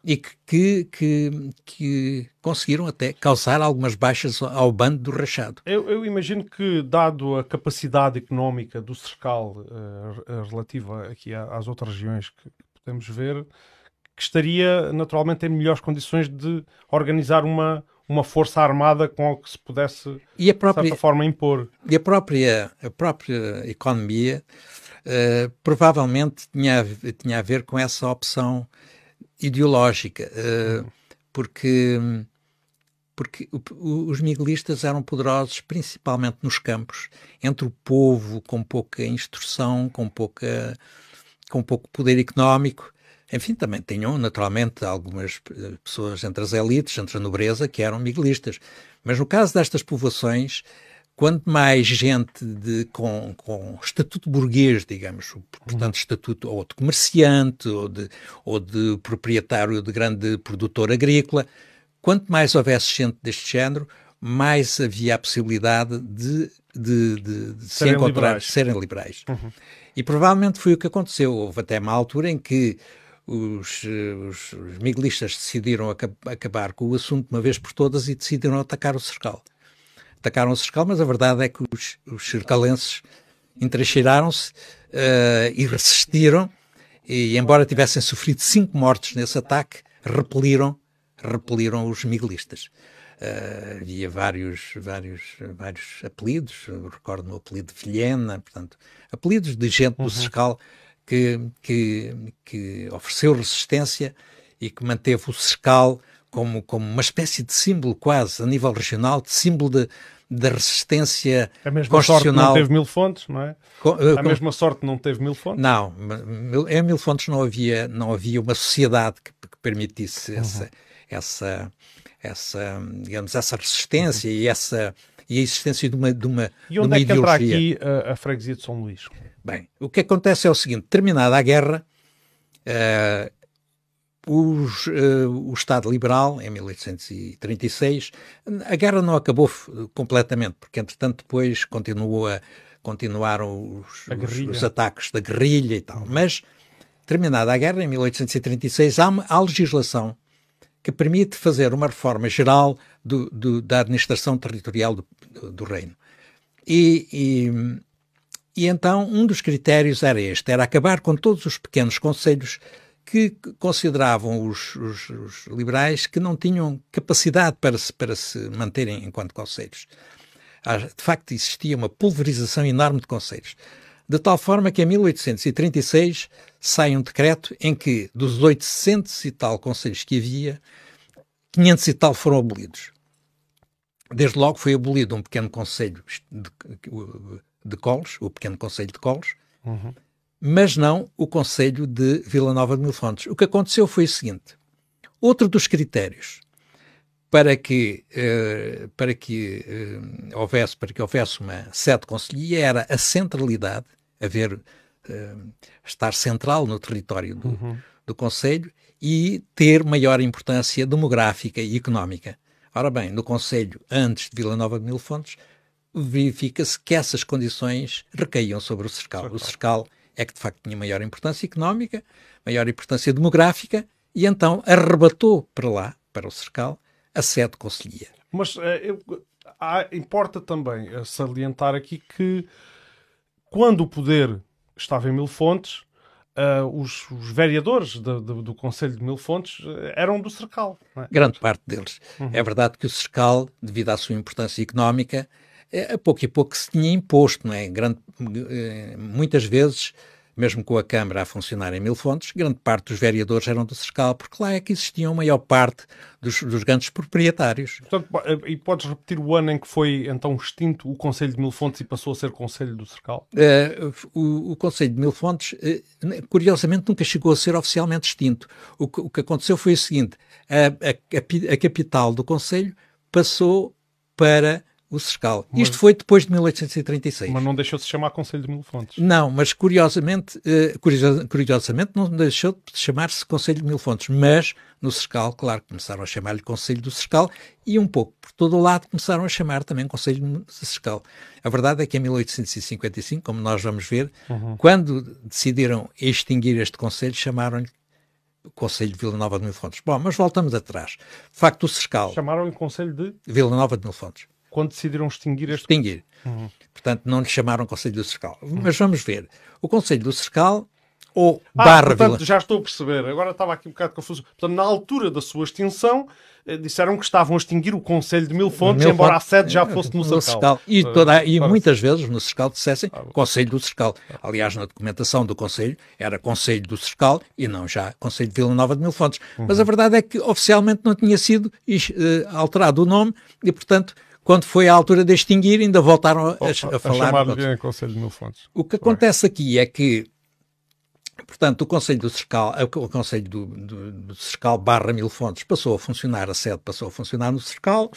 e que, que, que, conseguiram até causar algumas baixas ao bando do Rachado. Eu, eu imagino que, dado a capacidade económica do Cercal uh, eh, eh, relativa aqui às outras regiões que podemos ver, que estaria naturalmente em melhores condições de organizar uma, uma força armada com a que se pudesse, e a própria, de certa forma, impor. E a própria, a própria economia uh, provavelmente tinha, tinha a ver com essa opção ideológica, uh, uhum. porque, porque o, o, os miguelistas eram poderosos principalmente nos campos, entre o povo com pouca instrução, com pouca com pouco poder económico enfim, também tinham naturalmente algumas eh, pessoas entre as elites, entre a nobreza, que eram miguelistas. Mas no caso destas povoações, quanto mais gente de, com, com, estatuto burguês, digamos, portanto, uhum. estatuto ou de comerciante ou de, ou de proprietário de grande produtor agrícola, quanto mais houvesse gente deste género, mais havia a possibilidade de, de, de, de se encontrar, liberais. de serem liberais. Uhum. E provavelmente foi o que aconteceu. Houve até uma altura em que os, os, os miguelistas decidiram aca acabar com o assunto uma vez por todas e decidiram atacar o Cercal. Atacaram o Cercal, mas a verdade é que os, os cercalenses entrecheiraram-se uh, e resistiram, e embora tivessem sofrido cinco mortes nesse ataque, repeliram, repeliram os miguelistas. Uh, eh, havia vários, vários, vários apelidos, recordo-me o apelido de Vilhena, portanto, apelidos de gente uhum. do Cercal que, que, que ofereceu resistência e que manteve o Sescal como, como uma espécie de símbolo quase, a nível regional, de símbolo de, da resistência a mesma constitucional. Sorte não teve mil fontes, não é? Com, eh, a com... mesma sorte não teve mil fontes. Não, em mil fontes não havia, não havia uma sociedade que, que permitisse uhum. essa, essa, essa, digamos, essa resistência uhum. e essa e a existência de uma, de uma, e onde uma é que ideologia. entra aqui a, a freguesia de São Luís? Bem, o que acontece é o seguinte: terminada a guerra, uh, os, uh, o Estado Liberal, em 1836, a guerra não acabou completamente, porque entretanto depois continuaram os, os, os, ataques da guerrilha e tal. Mas, terminada a guerra, em 1836, há, há legislação que permite fazer uma reforma geral do, do, da administração territorial do, do reino. E, e então um dos critérios era este, era acabar com todos os pequenos conselhos que consideravam os, os, os liberais que não tinham capacidade para se, para se manterem enquanto conselhos. De facto, existia uma pulverização enorme de conselhos. De tal forma que em 1836 sai um decreto em que dos 800 e tal conselhos que havia, 500 e tal foram abolidos. Desde logo foi abolido um pequeno conselho de Colos, o pequeno Conselho de Colos, uhum. mas não o Conselho de Vila Nova de Mil Fontes. O que aconteceu foi o seguinte: outro dos critérios para que, eh, para que eh, houvesse para que houvesse uma sede conselhia era a centralidade, haver eh, estar central no território do, uhum. do Conselho e ter maior importância demográfica e económica. Ora bem, no Conselho antes de Vila Nova de Mil Fontes verifica-se que essas condições recaíam sobre o cercal. O cercal é que de facto tinha maior importância económica, maior importância demográfica e então arrebatou para lá, para o cercal, a sede conselhia. Mas eh, eu, há, importa também eh, salientar aqui que quando o poder estava em Mil Fontes, uh, os, os, vereadores de, de, do Conselho de Mil Fontes eram do cercal. É? Grande parte deles. Uhum. É verdade que o cercal, devido à sua importância económica, a é, é pouco e pouco se tinha imposto, não é? Grande, eh, muitas vezes, mesmo com a Câmara a funcionar em mil fontes, grande parte dos vereadores eram do Cercal, porque lá é que existiam a maior parte dos, dos grandes proprietários. Portanto, eh, e podes repetir o ano em que foi então extinto o Conselho de Mil Fontes e passou a ser Conselho do Cercal? Eh, o, o, Conselho de Mil Fontes, curiosamente, nunca chegou a ser oficialmente extinto. O que, o que aconteceu foi o seguinte: a, a, a capital do Conselho passou para o Sescal. Isto foi depois de 1836. Mas não deixou de se chamar Conselho de Mil Fontes. Não, mas curiosamente, eh, curiosamente não deixou de chamar-se Conselho de Mil Fontes, mas no Sescal, claro, começaram a chamar-lhe Conselho do Sescal e um pouco por todo o lado começaram a chamar também Conselho de Sescal. A verdade é que em 1855, como nós vamos ver, uhum. quando decidiram extinguir este Conselho, chamaram-lhe Conselho de Vila Nova de Mil Fontes. Bom, mas voltamos atrás. De facto, o Sescal... Chamaram-lhe Conselho de... Vila Nova de Mil Fontes quando decidiram extinguir este extinguir. Uhum. Portanto, não lhe chamaram Conselho do Cercal. Uhum. Mas vamos ver. O Conselho do Cercal ou ah, Barra portanto, Vila... já estou a perceber. Agora estava aqui um bocado confuso. Portanto, na altura da sua extinção, eh, disseram que estavam a extinguir o Conselho de Mil Fontes, Mil embora Fonte... a sede já eh, fosse no, no Cercal. E, eh, toda, e muitas vezes no Cercal dissessem ah, Conselho do Cercal. Aliás, na documentação do Conselho era Conselho do Cercal e não já Conselho de Vila Nova de Mil Fontes. Uhum. Mas a verdade é que oficialmente não tinha sido uh, alterado o nome e, portanto, quando foi a altura de extinguir, ainda voltaram a, a, a falar. A chamar-lhe Conselho Mil Fontes. O que acontece aqui é que, portanto, o Conselho do Cercal, o Conselho do, do, do Cercal barra Mil Fontes passou a funcionar, a sede passou a funcionar no Cercal.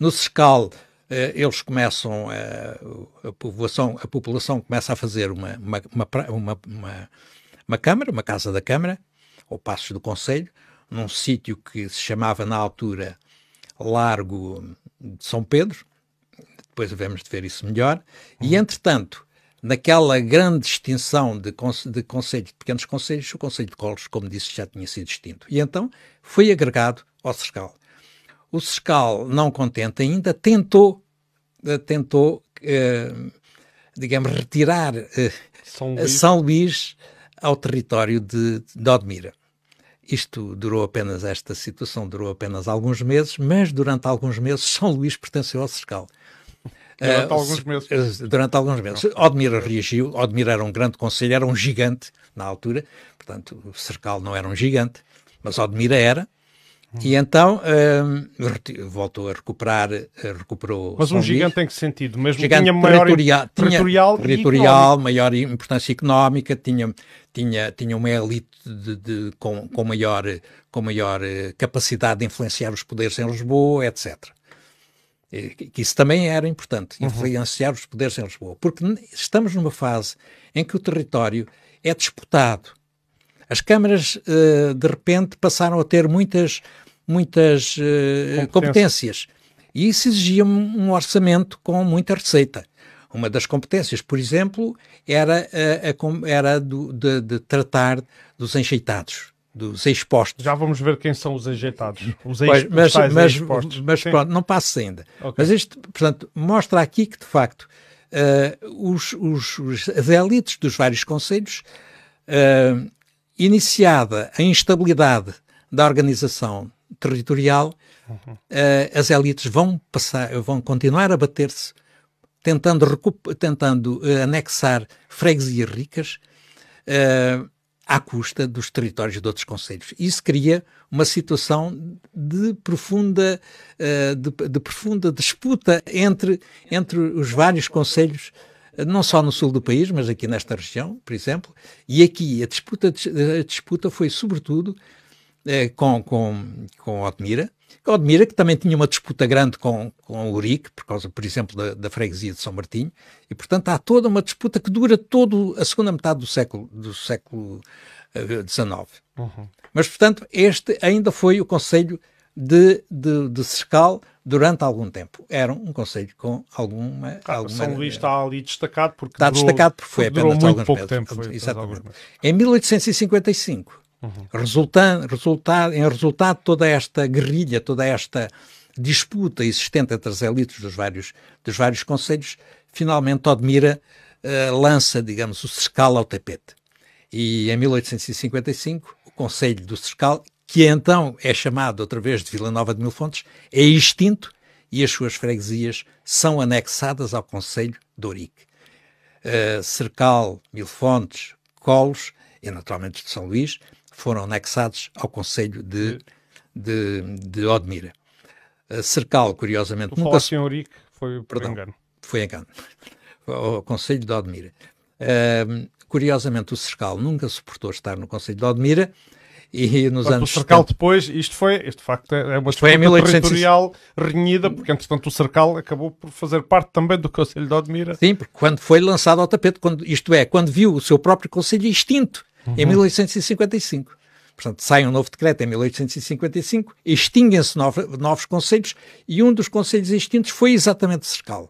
No Cercal, eh, eles começam, eh, a, população, a população começa a fazer uma, uma, uma, uma, uma Câmara, uma Casa da Câmara, ou Passos do Conselho, num sítio que se chamava na altura Largo de São Pedro, depois devemos de ver isso melhor, uhum. e entretanto, naquela grande extinção de, conce de conselhos, de pequenos conselhos, o Conselho de Colos, como disse, já tinha sido extinto. E então foi agregado ao Sescal. O Sescal, não contente ainda, tentou, eh, tentou eh, digamos, retirar eh, São eh, Luís, São Luís ao território de, de Odmira. Isto durou apenas, esta situação durou apenas alguns meses, mas durante alguns meses São Luís pertenceu ao Sescal. Durante uh, alguns meses. Eh, durante alguns meses. Odmira reagiu, Odmira era um grande conselho, era um gigante na altura, portanto, o Cercal não era um gigante, mas Odmira era. E então uh, voltou a recuperar, uh, recuperou. Mas um gigante em que sentido? Mesmo gigante tinha maior territorial, territorial, territorial maior importância económica, tinha, tinha, tinha uma elite de, de, com, com, maior, com maior eh, capacidade de influenciar os poderes em Lisboa, etc. Que isso também era importante, uhum. influenciar uhum. os poderes em Lisboa, porque estamos numa fase em que o território é disputado. As câmaras, uh, de repente, passaram a ter muitas, muitas uh, competências. competências. E isso exigia um orçamento com muita receita. Uma das competências, por exemplo, era, eh, a, a, era do, de, de tratar dos enjeitados, dos expostos. Já vamos ver quem são os enjeitados. Os ex, pois, mas, mas, expostos. mas Sim. pronto, não passa ainda. Okay. Mas isto, portanto, mostra aqui que, de facto, uh, os, os, os, as elites dos vários conselhos, uh, iniciada a instabilidade da organização territorial, uhum. uh, as elites vão, passar, vão continuar a bater-se tentando, tentando uh, anexar freguesias ricas uh, à custa dos territórios de outros conselhos. Isso cria uma situação de profunda, uh, de, de, profunda disputa entre, entre os vários conselhos não só no sul do país, mas aqui nesta região, por exemplo, e aqui a disputa, a disputa foi sobretudo eh, com, com, com Otmira, Odmira, que também tinha uma disputa grande com, com o Urique, por causa, por exemplo, da, da, freguesia de São Martinho, e portanto há toda uma disputa que dura toda a segunda metade do século, do século XIX. Eh, uhum. Mas, portanto, este ainda foi o Conselho de, de, de Cercal durante algum tempo. Era um conselho com alguma. Ah, alguma São Luís está ali destacado porque. Está durou, destacado porque foi porque apenas durou muito pouco tempo. Exatamente. Em 1855, Uhum. Resultando, resultado, em resultado, toda esta guerrilha, toda esta disputa existente entre as elites dos vários, dos vários conselhos, finalmente Odmira uh, lança, digamos, o Sescal ao tapete. E em 1855, o Conselho do Sescal, que então é chamado outra vez de Vila Nova de Mil Fontes, é extinto e as suas freguesias são anexadas ao Conselho de Ourique. Uh, eh, Cercal, Mil Fontes, Colos e naturalmente de São Luís foram anexados ao Conselho de, de, de Odmira. Eh, Cercal, curiosamente, nunca. O senhor Rick foi perdão, engano. Foi engano. o Conselho de Odmira. Uh, curiosamente, o Cercal nunca suportou estar no Conselho de Odmira e nos anos. O Cercal depois, isto foi, este facto é, é uma disputa 1800... territorial renhida, porque entretanto o Cercal acabou por fazer parte também do Conselho de Odmira. Sim, porque quando foi lançado ao tapete, quando, isto é, quando viu o seu próprio Conselho extinto uhum. em 1855. Portanto, sai um novo decreto em 1855, extinguem-se novos, novos conselhos e um dos conselhos extintos foi exatamente Cercal.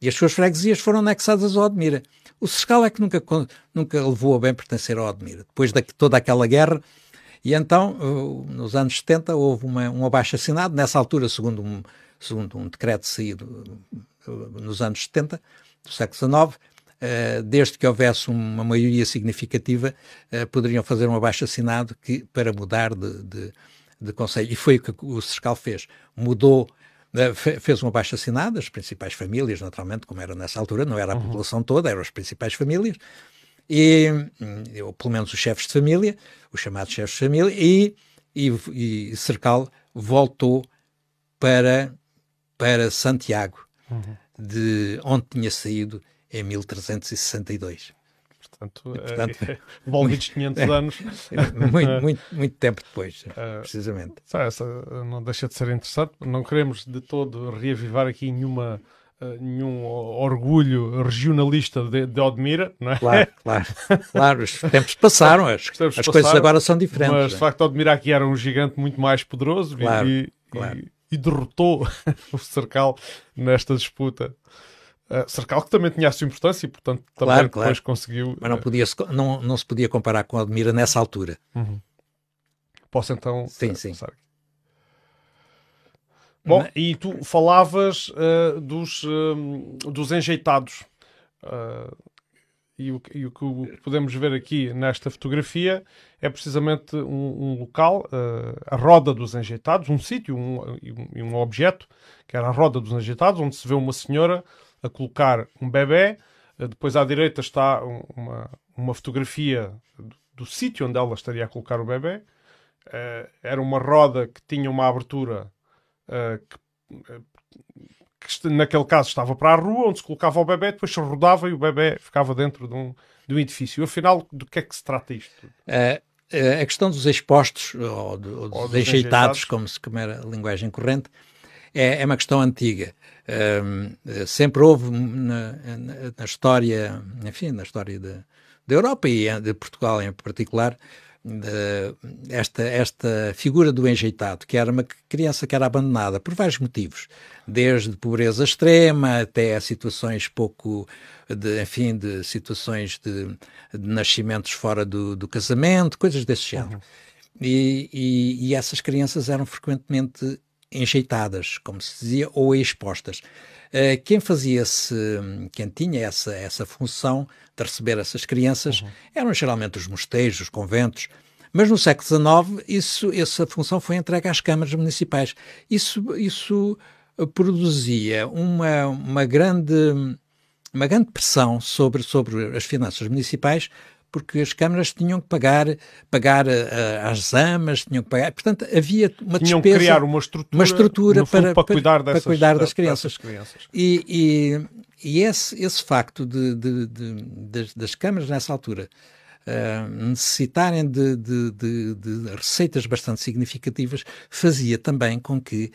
E as suas freguesias foram anexadas ao Admira. O Cercal é que nunca, nunca levou a bem pertencer ao Admira. Depois de toda aquela guerra, e então, uh, nos anos 70, houve uma, um abaixo-assinado, nessa altura, segundo um, segundo um decreto saído uh, nos anos 70, do século XIX, eh, desde que houvesse uma maioria significativa, eh, poderiam fazer um abaixo-assinado que, para mudar de, de, de conselho. E foi o que o Sescal fez. Mudou eh, fez uma baixa assinada, as principais famílias, naturalmente, como era nessa altura, não era a uhum. população toda, eram as principais famílias, e, ou hum, pelo menos os chefes de família, os chamados chefes de família, e, e, e Cercal voltou para, para Santiago, uhum. de onde tinha saído é em 1362. Portanto, e, é, portanto é, longos 500 é, anos. É, muito, muito, muito tempo depois, uh, precisamente. Essa não deixa de ser interessante. Não queremos de todo reavivar aqui nenhuma eh, nenhum orgulho regionalista de, de Odmira, não é? Claro, claro, claro. Os tempos passaram, as, tempos as passaram, coisas agora são diferentes. Mas, de facto, Odmira aqui era um gigante muito mais poderoso claro, e, claro. e, e derrotou o Cercal nesta disputa. Uh, que também tinha a sua importância e, portanto, também claro, depois claro. conseguiu. Mas não, ah, podia -se, não, não se podia comparar com a Admira nessa altura. Uhum. Posso então. Sim, sim. sabe Bom, mas... e tu falavas uh, dos, uh, dos enjeitados. Uh, e, o, e, o, que podemos ver aqui nesta fotografia é precisamente um, um local, a roda dos enjeitados, um sítio um, e um, um objeto, que era a roda dos enjeitados, onde se vê uma senhora a colocar um bebê. Eh, depois à direita está uma, uma fotografia do, do sítio onde ela estaria a colocar o bebê. Eh, era uma roda que tinha uma abertura eh, que, que naquele caso estava para a rua, onde se colocava o bebê, depois se rodava e o bebê ficava dentro de um, de um edifício. Afinal, do que é que se trata isto? É, a questão dos expostos, ou, de, ou, ou dos, enjeitados, como, se, como era a linguagem corrente, é, é uma questão antiga. sempre houve na, na, história, enfim, na história da, Europa e eh, de Portugal em particular, de, esta, esta figura do enjeitado, que era uma criança que era abandonada por vários motivos, desde pobreza extrema até situações pouco, de, enfim, de situações de, de nascimentos fora do, do, casamento, coisas desse género. Uhum. E, e, e, essas crianças eram frequentemente enjeitadas, como se dizia, ou expostas. Eh, quem fazia se quem tinha essa, essa função de receber essas crianças uhum. eram geralmente os mosteiros, os conventos, mas no século XIX isso, essa função foi entregue às câmaras municipais. Isso, isso eh, produzia uma, uma, grande, uma grande pressão sobre, sobre as finanças municipais, porque as câmaras tinham que pagar, pagar uh, eh, as amas, tinham que pagar. Portanto, havia uma tinham despesa. Tinham que criar uma estrutura, uma estrutura fundo, para, para, cuidar, dessas, para cuidar das crianças. crianças. E, e, e, esse, esse facto de, de, de, das, das câmaras nessa altura Uh, necessitarem de, de, de, de, receitas bastante significativas, fazia também com que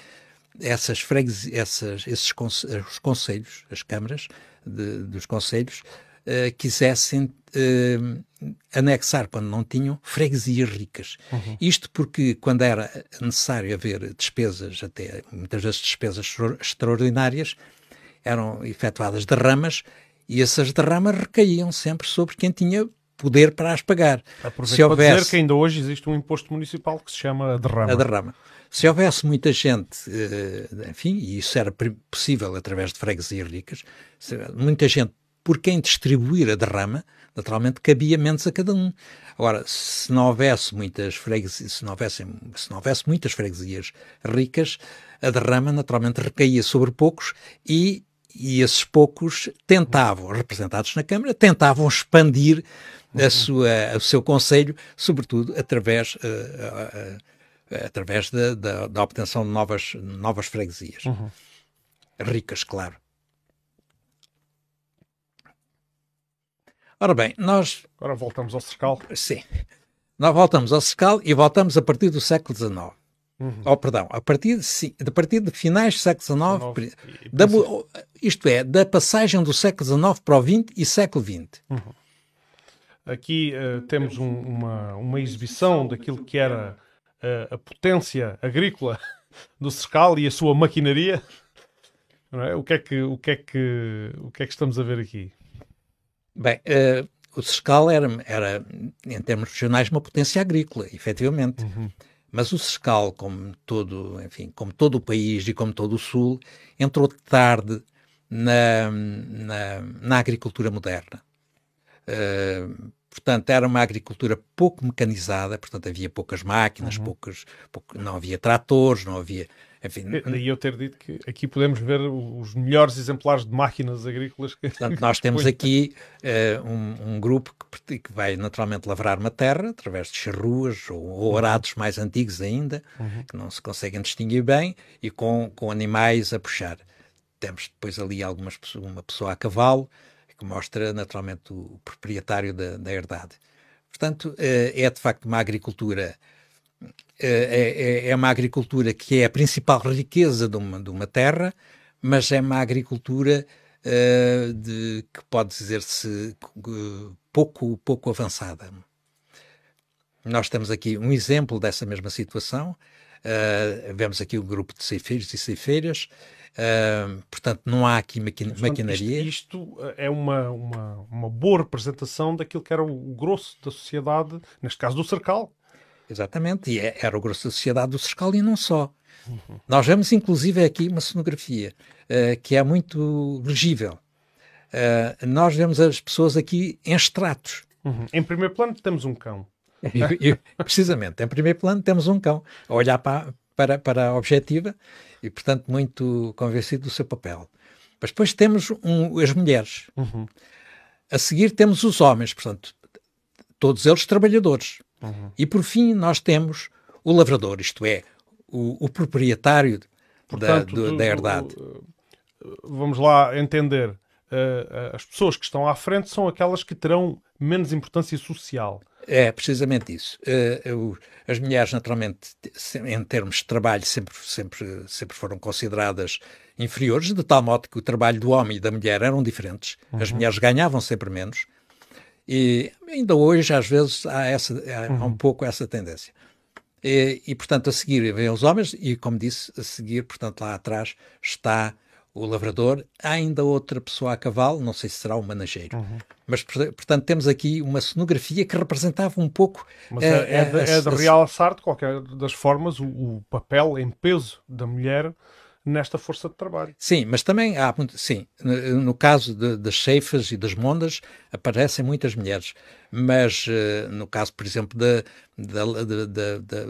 essas essas, esses conselhos, os conselhos, as câmaras dos conselhos, eh, quisessem uh, anexar, quando não tinham, freguesias ricas. Uhum. Isto porque, quando era necessário haver despesas, até muitas vezes despesas extraordinárias, eram efetuadas derramas e essas derramas recaíam sempre sobre quem tinha poder para as pagar. Aproveito se houvesse... para dizer que ainda hoje existe um imposto municipal que se chama a derrama. A derrama. Se houvesse muita gente, eh, enfim, e isso era possível através de freguesias ricas, muita gente por quem distribuir a derrama, naturalmente cabia menos a cada um. Agora, se não houvesse muitas freguesias, se não houvesse, se não houvesse muitas freguesias ricas, a derrama naturalmente recaía sobre poucos e, e esses poucos tentavam, representados na Câmara, tentavam expandir a sua, o seu conselho, sobretudo através uh, uh, através da, da, da, obtenção de novas, novas freguesias. Uhum. Ricas, claro. Ora bem, nós. Agora voltamos ao cercal. Sim. Nós voltamos ao cercal e voltamos a partir do século XIX. Uhum. Oh, perdão, a partir, de, a partir de finais do século XIX, da, isto é, da passagem do século XIX para o XX e século XX. Uhum. Aqui uh, temos um, uma, uma exibição daquilo que era uh, a potência agrícola do Cercal e a sua maquinaria. É? O, que é que, o, que é que, o que é que estamos a ver aqui? Bem, uh, o Sescal era, era, em termos regionais, uma potência agrícola, efetivamente. Uhum. Mas o Sescal, como todo, enfim, como todo o país e como todo o Sul, entrou tarde na, na, na agricultura moderna. Uh, portanto, era uma agricultura pouco mecanizada, portanto havia poucas máquinas, uhum. poucos, pouco, não havia tratores, não havia enfim, é, daí eu ter dito que aqui podemos ver os melhores exemplares de máquinas agrícolas. Que... Portanto, nós temos aqui uh, um, um, grupo que, que, vai naturalmente lavrar uma terra através de charruas ou, ou uhum. arados mais antigos ainda, uhum. que não se conseguem distinguir bem, e com, com animais a puxar. Temos depois ali algumas, uma pessoa a cavalo, que mostra naturalmente o proprietário da, da herdade. Portanto, uh, é de facto uma agricultura eh, é, é, é, uma agricultura que é a principal riqueza de uma, de uma terra, mas é uma agricultura uh, de, que pode dizer-se eh, pouco, pouco avançada. Nós temos aqui um exemplo dessa mesma situação. Uh, vemos aqui um grupo de ceifeiros e ceifeiras. Uh, portanto, não há aqui maquinaria. Isto, isto, é uma, uma, uma boa representação daquilo que era o grosso da sociedade, neste caso do Cercal, Exatamente, e é, era o grosso da sociedade do Sescal e não só. Uhum. Nós vemos inclusive aqui uma cenografia uh, eh, que é muito legível. Uh, nós vemos as pessoas aqui em estratos. Uhum. Em primeiro plano temos um cão. E, e, precisamente, em primeiro plano temos um cão a olhar para, para, para a objetiva e, portanto, muito convencido do seu papel. Mas depois temos um, as mulheres. Uhum. A seguir temos os homens, portanto, todos eles trabalhadores. Uhum. E por fim, nós temos o lavrador, isto é, o, o proprietário Portanto, da, do, do, da herdade. Eh, vamos lá entender. Eh, eh, as pessoas que estão à frente são aquelas que terão menos importância social. É, precisamente isso. As mulheres, naturalmente, em termos de trabalho, sempre, sempre, sempre foram consideradas inferiores, de tal modo que o trabalho do homem e da mulher eram diferentes. As uhum. mulheres ganhavam sempre menos e ainda hoje, às vezes, há, essa, há uhum. um pouco essa tendência. E, e, portanto, a seguir vêm os homens, e como disse, a seguir, portanto, lá atrás está o lavrador, há ainda outra pessoa a cavalo, não sei se será o manageiro. Uhum. Mas, portanto, temos aqui uma cenografia que representava um pouco. Mas eh, é, é eh, de, a, é de realçar, de qualquer das formas, o, o papel em peso da mulher nesta força de trabalho. Sim, mas também há muito, sim, no caso de, das ceifas e das mondas aparecem muitas mulheres, mas eh, no caso, por exemplo, da,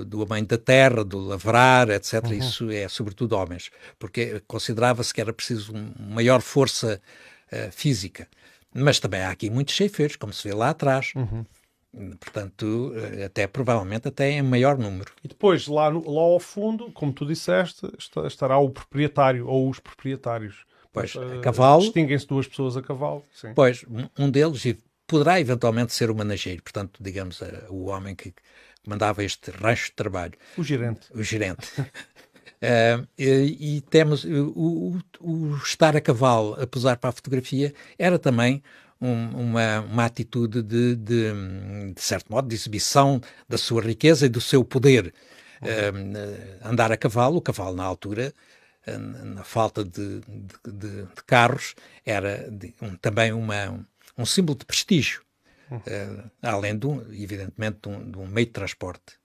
do homem da terra, do lavrar, etc., uhum. isso é sobretudo homens, porque considerava-se que era preciso uma maior força uh, física. Mas também há aqui muitos ceifeiros, como se vê lá atrás. Uhum. Portanto, eh, até provavelmente até em maior número. E depois, lá, no, lá ao fundo, como tu disseste, está, estará o proprietário ou os proprietários. Pois, a cavalo. Eh, distinguem-se duas pessoas a cavalo. Sim. Pois, um deles poderá eventualmente ser o manageiro, portanto, digamos, eh, o homem que mandava este rancho de trabalho. O gerente. O gerente. Uh, e, e temos o, o, o, estar a cavalo a posar para a fotografia era também um, uma, uma atitude de, de, de, certo modo, de exibição da sua riqueza e do seu poder. Ehm, eh, andar a cavalo, o cavalo na altura, eh, na falta de, de carros, era um, também uma, um símbolo de prestígio, uhum. uh, além, do, evidentemente, de um, de um meio de transporte.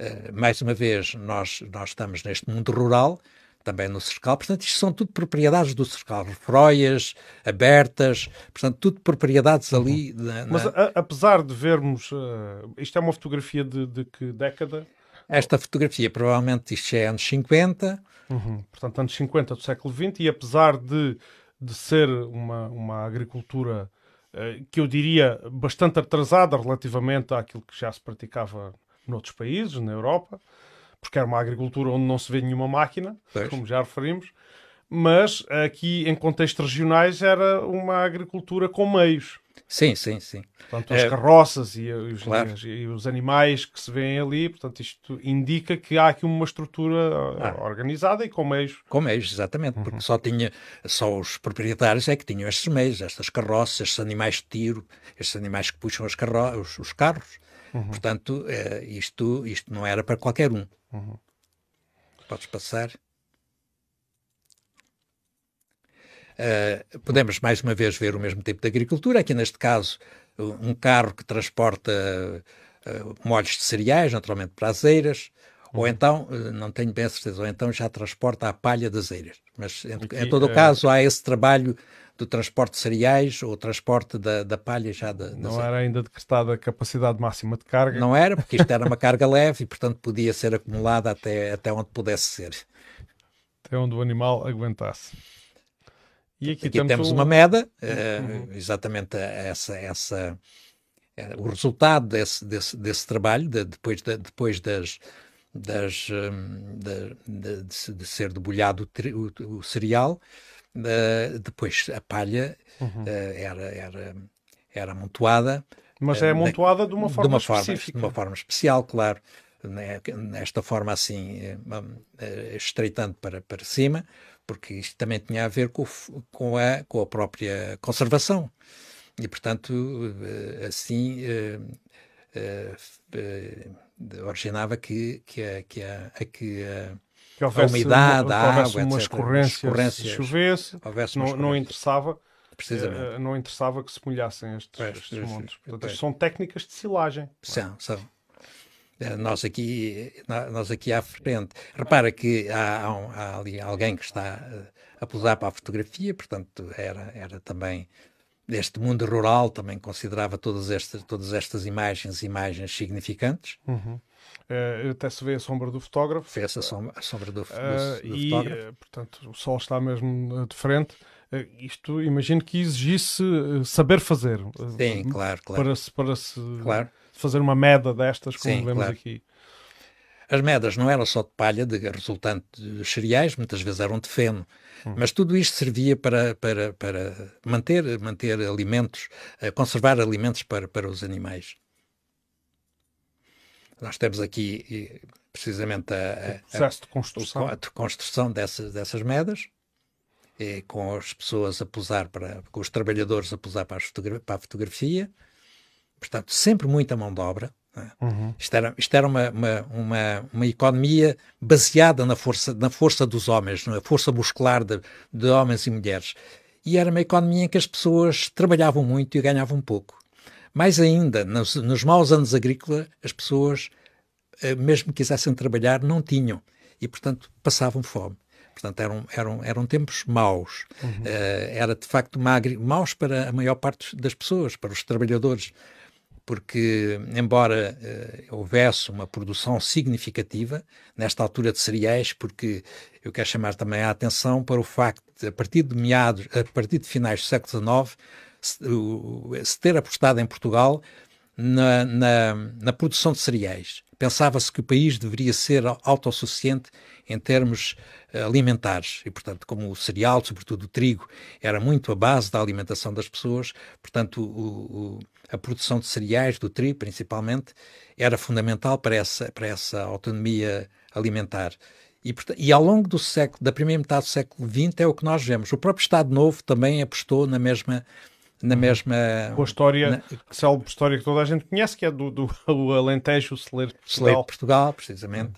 Uh, mais uma vez, nós, nós estamos neste mundo rural, também no cercal. Portanto, isto são tudo propriedades do cercal, froias, abertas, portanto, tudo propriedades uhum. ali. Uhum. Na, na... Mas a, apesar de vermos, uh, isto é uma fotografia de, de que década? Esta fotografia, provavelmente, isto é anos 50. Uhum. Portanto, anos 50 do século XX, e apesar de, de ser uma, uma agricultura eh, que eu diria bastante atrasada relativamente àquilo que já se praticava noutros países, na Europa, porque era uma agricultura onde não se vê nenhuma máquina, como já referimos, mas aqui em contextos regionais era uma agricultura com meios. Sim, sim, sim. Portanto, é. as é... carroças e os, claro. e os, animais que se vêem ali, portanto, isto indica que há aqui uma estrutura ah. Eh, organizada e com meios. Com meios, exatamente, uhum. porque só tinha, só os proprietários é que tinham estes meios, estas carroças, estes animais de tiro, estes animais que puxam os, os, os carros. Uhum. Portanto, é, isto, isto não era para qualquer um. Uhum. Podes passar. Uh, podemos mais uma vez ver o mesmo tipo de agricultura. Aqui, neste caso, um carro que transporta uh, molhos de cereais, naturalmente para as eiras, uhum. ou então, ah, não tenho bem a certeza, ou então já transporta a palha das eiras. Mas, em, Aqui, em todo o é... caso, há esse trabalho do transporte de cereais ou transporte da, da palha já Não era ainda decretada a capacidade máxima de carga. Não era, porque isto era uma carga leve e, portanto, podia ser acumulada até, até onde pudesse ser. Até onde o animal aguentasse. E aqui, aqui temos, um... uma meda, uh, exatamente essa, essa, uh, o resultado desse, desse, desse trabalho, de, depois, de, depois das, das, hum, de, de, de, ser debulhado o, o, o cereal, Uh, depois a palha uhum. uh, era, era, era amontoada. Mas eh, é amontoada de uma forma de uma específica. Forma, de uma forma especial, claro. Né, nesta forma assim, hum, estreitando para, para cima, porque isto também tinha a ver com, com, a, com a própria conservação. E, portanto, assim originava que, que, a, que, a, que a, que houvesse, a umidade, uma, a água, uma etc. escorrência, escorrência se chovesse, não, não interessava. Eh, Precisamente. Eh, não interessava que se molhassem estes, pois, estes pois, montes. Portanto, pois. são técnicas de silagem. São, são. Eh, nós aqui, nós aqui à frente. Repara que há, há ali alguém que está a posar para a fotografia, portanto, era, era também deste mundo rural também considerava todas estas, todas estas imagens imagens significantes. Uhum. Eh, até se vê a sombra do fotógrafo. Vê-se a sombra, a sombra do, do, eh, do e, fotógrafo. Eh, portanto, o sol está mesmo de frente. isto imagino que exigisse saber fazer. Sim, claro, claro. Para se, para se claro. fazer uma meda destas, como Sim, vemos claro. aqui. As medas não eram só de palha, de, resultante de cereais, muitas vezes eram de feno. Hum. Mas tudo isto servia para, para, para manter, manter alimentos, conservar alimentos para, para os animais. Nós temos aqui eh, precisamente a, a, processo de construção, a, a construção dessas, dessas medas, eh, com as pessoas a posar para, com os trabalhadores a posar para, para a fotografia. Portanto, sempre muita mão de obra. É? Uhum. Isto era, isto era uma, uma, uma, uma, economia baseada na força, na força dos homens, na é? força muscular de, de homens e mulheres. E era uma economia em que as pessoas trabalhavam muito e ganhavam pouco. Mais ainda, nos, nos maus anos agrícolas, as pessoas, eh, mesmo que quisessem trabalhar, não tinham. E, portanto, passavam fome. Portanto, eram, eram, eram tempos maus. Uhum. Uh, era, de facto, maus para a maior parte das pessoas, para os trabalhadores. Porque, embora uh, houvesse uma produção significativa, nesta altura de cereais, porque eu quero chamar também a atenção para o facto de, a partir de meados, a partir de finais do século XIX, se, ter apostado em Portugal na, na, na produção de cereais. Pensava-se que o país deveria ser autossuficiente em termos eh, alimentares. E, portanto, como o cereal, sobretudo o trigo, era muito a base da alimentação das pessoas, portanto, o, o, a produção de cereais, do trigo principalmente, era fundamental para essa, para essa autonomia alimentar. E, e ao longo do século, da primeira metade do século XX, é o que nós vemos. O próprio Estado Novo também apostou na mesma na uhum. mesma. a história, na... célebre história que toda a gente conhece, que é do, do Alentejo, o celeiro de Portugal. Celeiro de Portugal, precisamente.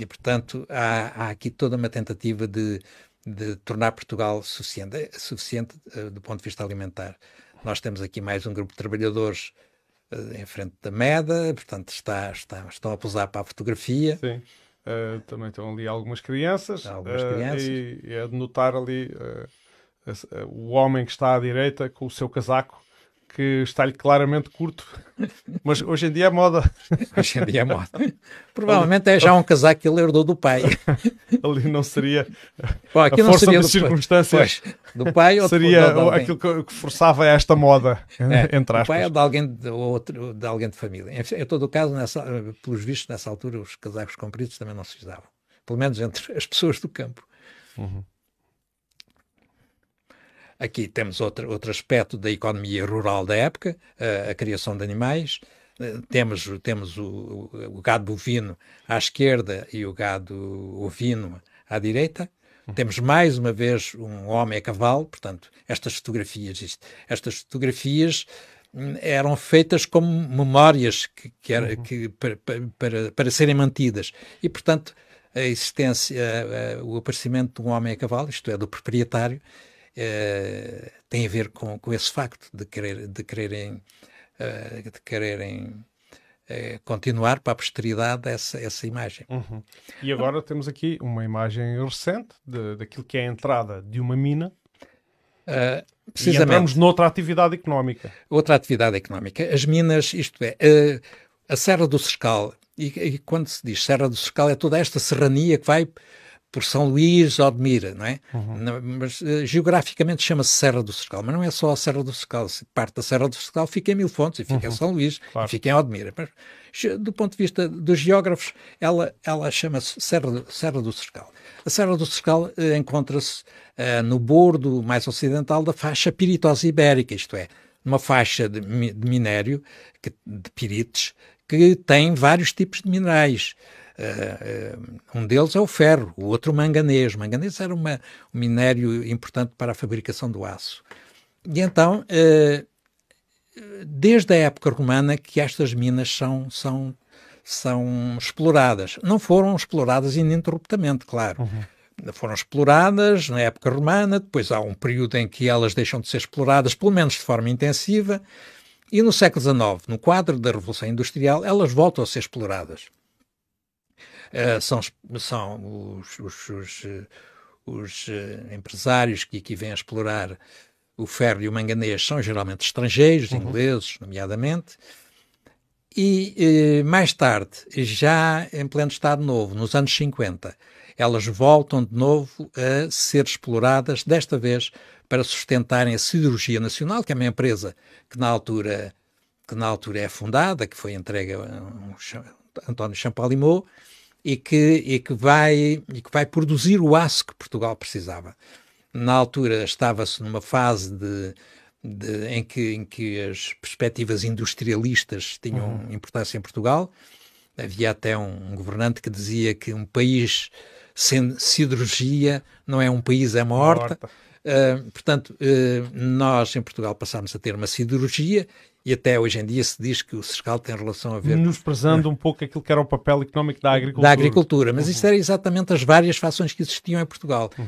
E, portanto, há, há aqui toda uma tentativa de, de tornar Portugal suficiente, suficiente uh, do ponto de vista alimentar. Nós temos aqui mais um grupo de trabalhadores uh, em frente da MEDA, portanto, está, está, estão a pousar para a fotografia. Sim. Uh, também estão ali algumas crianças. Há algumas crianças. E, e é de notar ali eh, o homem que está à direita com o seu casaco que está-lhe claramente curto, mas hoje em dia é moda. Hoje em dia é moda. Provavelmente é já um casaco que ele herdou do pai. Ali não seria Pô, a força seria das do circunstâncias. Pai. do pai ou Seria ou aquilo que forçava esta moda, é, entre aspas. Do pai é de alguém de, outro, de alguém de família. Em todo o caso, nessa, eh, pelos vistos, nessa altura, os casacos compridos também não se usavam. Pelo menos entre as pessoas do campo. Uhum. Aqui temos outro, outro aspecto da economia rural da época, a, a criação de animais. Eh, temos, temos o, o, o, gado bovino à esquerda e o gado ovino à direita. Temos mais uma vez um homem a cavalo, portanto, estas fotografias, isto, estas fotografias hum, eram feitas como memórias que, que, era, uhum. que para, para, para, serem mantidas. E, portanto, a existência, o aparecimento de um homem a cavalo, isto é, do proprietário, eh, tem a ver com, com esse facto de, querer, de quererem, uh, de quererem eh, continuar para a posteridade essa, essa imagem. Uhum. E agora temos aqui uma imagem recente de, daquilo que é a entrada de uma mina. Uh, precisamente. E entramos noutra atividade económica. Outra atividade económica. As minas, isto é, uh, a Serra do Sescal, e, e, quando se diz Serra do Sescal, é toda esta serrania que vai por São Luís ou de Mira, não é? Uhum. Mas uh, geograficamente chama-se Serra do Cercal, mas não é só a Serra do Cercal. Se parte da Serra do Cercal fica em Mil Fontes, e fica uhum. em São Luís, claro. e fica em Odmira. Mas, do ponto de vista dos geógrafos, ela, ela chama-se Serra, Serra do Cercal. A Serra do Cercal uh, eh, encontra-se uh, no bordo mais ocidental da faixa piritosa ibérica, isto é, numa faixa de, de minério, que, de pirites, que tem vários tipos de minerais. Eh, eh, um deles é o ferro, o outro o manganês. O manganês era uma, um minério importante para a fabricação do aço. E então, eh, desde a época romana que estas minas são, são, são exploradas. Não foram exploradas ininterruptamente, claro. Uhum foram exploradas na época romana, depois há um período em que elas deixam de ser exploradas, pelo menos de forma intensiva, e no século XIX, no quadro da Revolução Industrial, elas voltam a ser exploradas. Eh, são, são os, os, os, eh, os eh, empresários que aqui vêm explorar o ferro e o manganês são geralmente estrangeiros, uhum. ingleses, nomeadamente. E eh, mais tarde, já em pleno Estado Novo, nos anos 50, elas voltam de novo a ser exploradas, desta vez para sustentarem a Siderurgia Nacional, que é uma empresa que na altura, que na altura é fundada, que foi entregue a um, António Champalimau, e que, e que, vai, e que vai produzir o aço que Portugal precisava. Na altura estava-se numa fase de, de, em, que, em que as perspectivas industrialistas tinham uhum. importância em Portugal. Havia até um, um, governante que dizia que um país sem siderurgia não é um país, é morta Uh, ah, portanto, uh, nós em Portugal passámos a ter uma siderurgia e até hoje em dia se diz que o Sescal tem relação a ver... Menosprezando um pouco aquilo que era o papel económico da agricultura. Da agricultura, mas uhum. isso era exatamente as várias fações que existiam em Portugal. Uhum.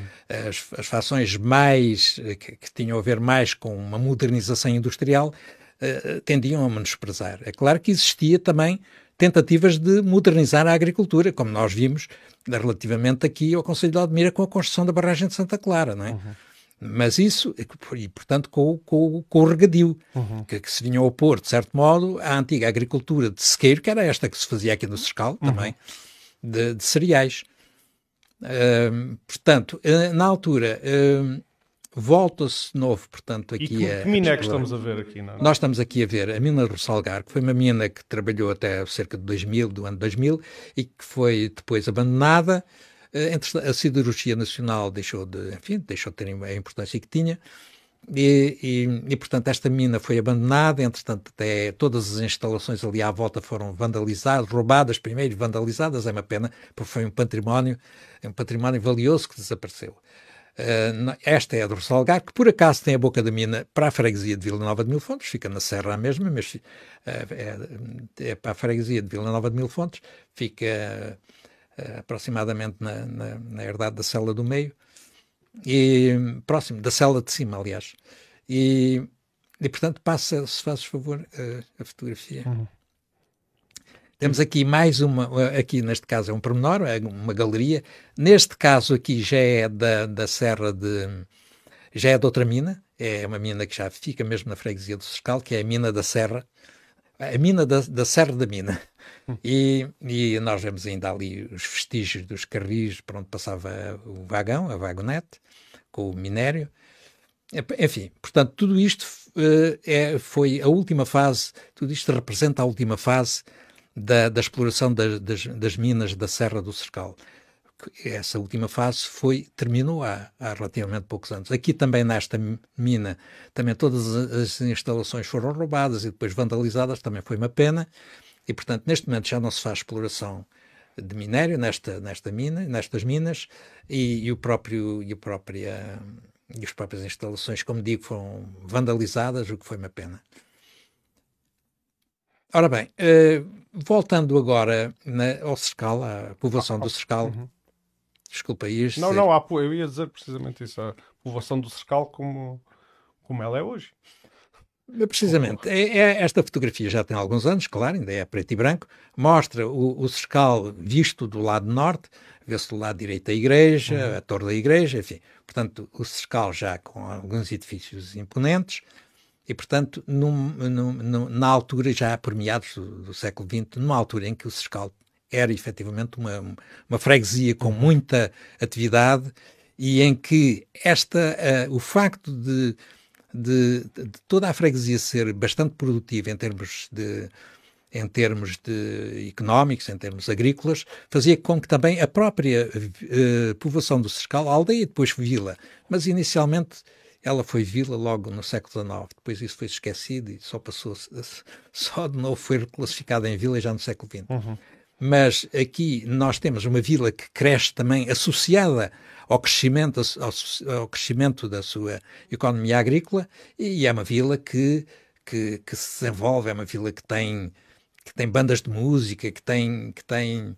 As, as fações mais, eh, que, que, tinham a ver mais com uma modernização industrial, uh, tendiam a menosprezar. É claro que existia também tentativas de modernizar a agricultura, como nós vimos relativamente aqui ao Conselho de Almira com a construção da barragem de Santa Clara, não é? Uhum. Mas isso, é e portanto com, com, com o regadio, uhum. que, que, se vinha a opor, de certo modo, à antiga agricultura de sequeiro, que era esta que se fazia aqui no Cercal uhum. também, de, de cereais. portanto, eh, na altura, volta-se novo, portanto, aqui e que, a... Que mina é que estamos a ver aqui? Não? É? Nós estamos aqui a ver a mina do Salgar, que foi uma mina que trabalhou até cerca de 2000, do ano 2000, e que foi depois abandonada, eh, é a siderurgia nacional deixou de, enfim, deixou de ter a importância que tinha. E, e, e, portanto esta mina foi abandonada, entretanto até todas as instalações ali à volta foram vandalizadas, roubadas primeiro, vandalizadas, é uma pena, porque foi um património, é um património valioso que desapareceu. Uh, esta é a do Salgar que por acaso tem a boca da mina para a freguesia de Vila Nova de Mil Fontes, fica na Serra mesmo, mas uh, é, é, para a freguesia de Vila Nova de Mil Fontes, fica... Uh, aproximadamente na, na, na herdade da cela do meio, e próximo da cela de cima, aliás. E, e portanto, passa, se fazes favor, a, a fotografia. Uhum. Temos aqui mais uma, aqui neste caso é um pormenor, é uma galeria. Neste caso aqui já é da, da Serra de. já é de outra mina, é uma mina que já fica mesmo na freguesia do Sescal, que é a Mina da Serra. A Mina da, da Serra da Mina. E, e nós vemos ainda ali os vestígios dos carris para onde passava o vagão, a vagonete, com o minério. Enfim, portanto, tudo isto uh, é, foi a última fase, tudo isto representa a última fase da, da exploração das, das, das, minas da Serra do Cercal. Essa última fase foi, terminou há, há, relativamente poucos anos. Aqui também nesta mina, também todas as instalações foram roubadas e depois vandalizadas, também foi uma pena. E, portanto, neste momento já não se faz exploração de minério nesta, nesta mina, nestas minas e, e o próprio e, a própria, e as próprias instalações, como digo, foram vandalizadas, o que foi uma pena. Ora bem, eh, voltando agora na, ao Cercal, à povoação ah, do Cercal, uhum. desculpa isto. Não, não, eu ia dizer precisamente isso, a povoação do Cercal como, como ela é hoje. É, precisamente. É, é, esta fotografia já tem alguns anos, claro, ainda é preto e branco. Mostra o, o Sescal visto do lado norte, vê-se do lado direito a igreja, uhum. a torre da igreja, enfim. Portanto, o Sescal já com alguns edifícios imponentes e, portanto, num, num, num, na altura, já por meados do, do, século XX, numa altura em que o Sescal era efetivamente uma, uma freguesia com uhum. muita atividade e em que esta, uh, o facto de de, de, toda a freguesia ser bastante produtiva em termos de em termos de económicos, em termos agrícolas, fazia com que também a própria eh, povoação do Sescal, aldeia e depois vila, mas inicialmente ela foi vila logo no século XIX, depois isso foi esquecido e só passou, só de novo foi reclassificada em vila já no século XX. Uhum mas aqui nós temos uma vila que cresce também associada ao crescimento, ao, ao crescimento da sua economia agrícola e é uma vila que, que, que se desenvolve, é uma vila que tem que tem bandas de música, que tem, que tem uh,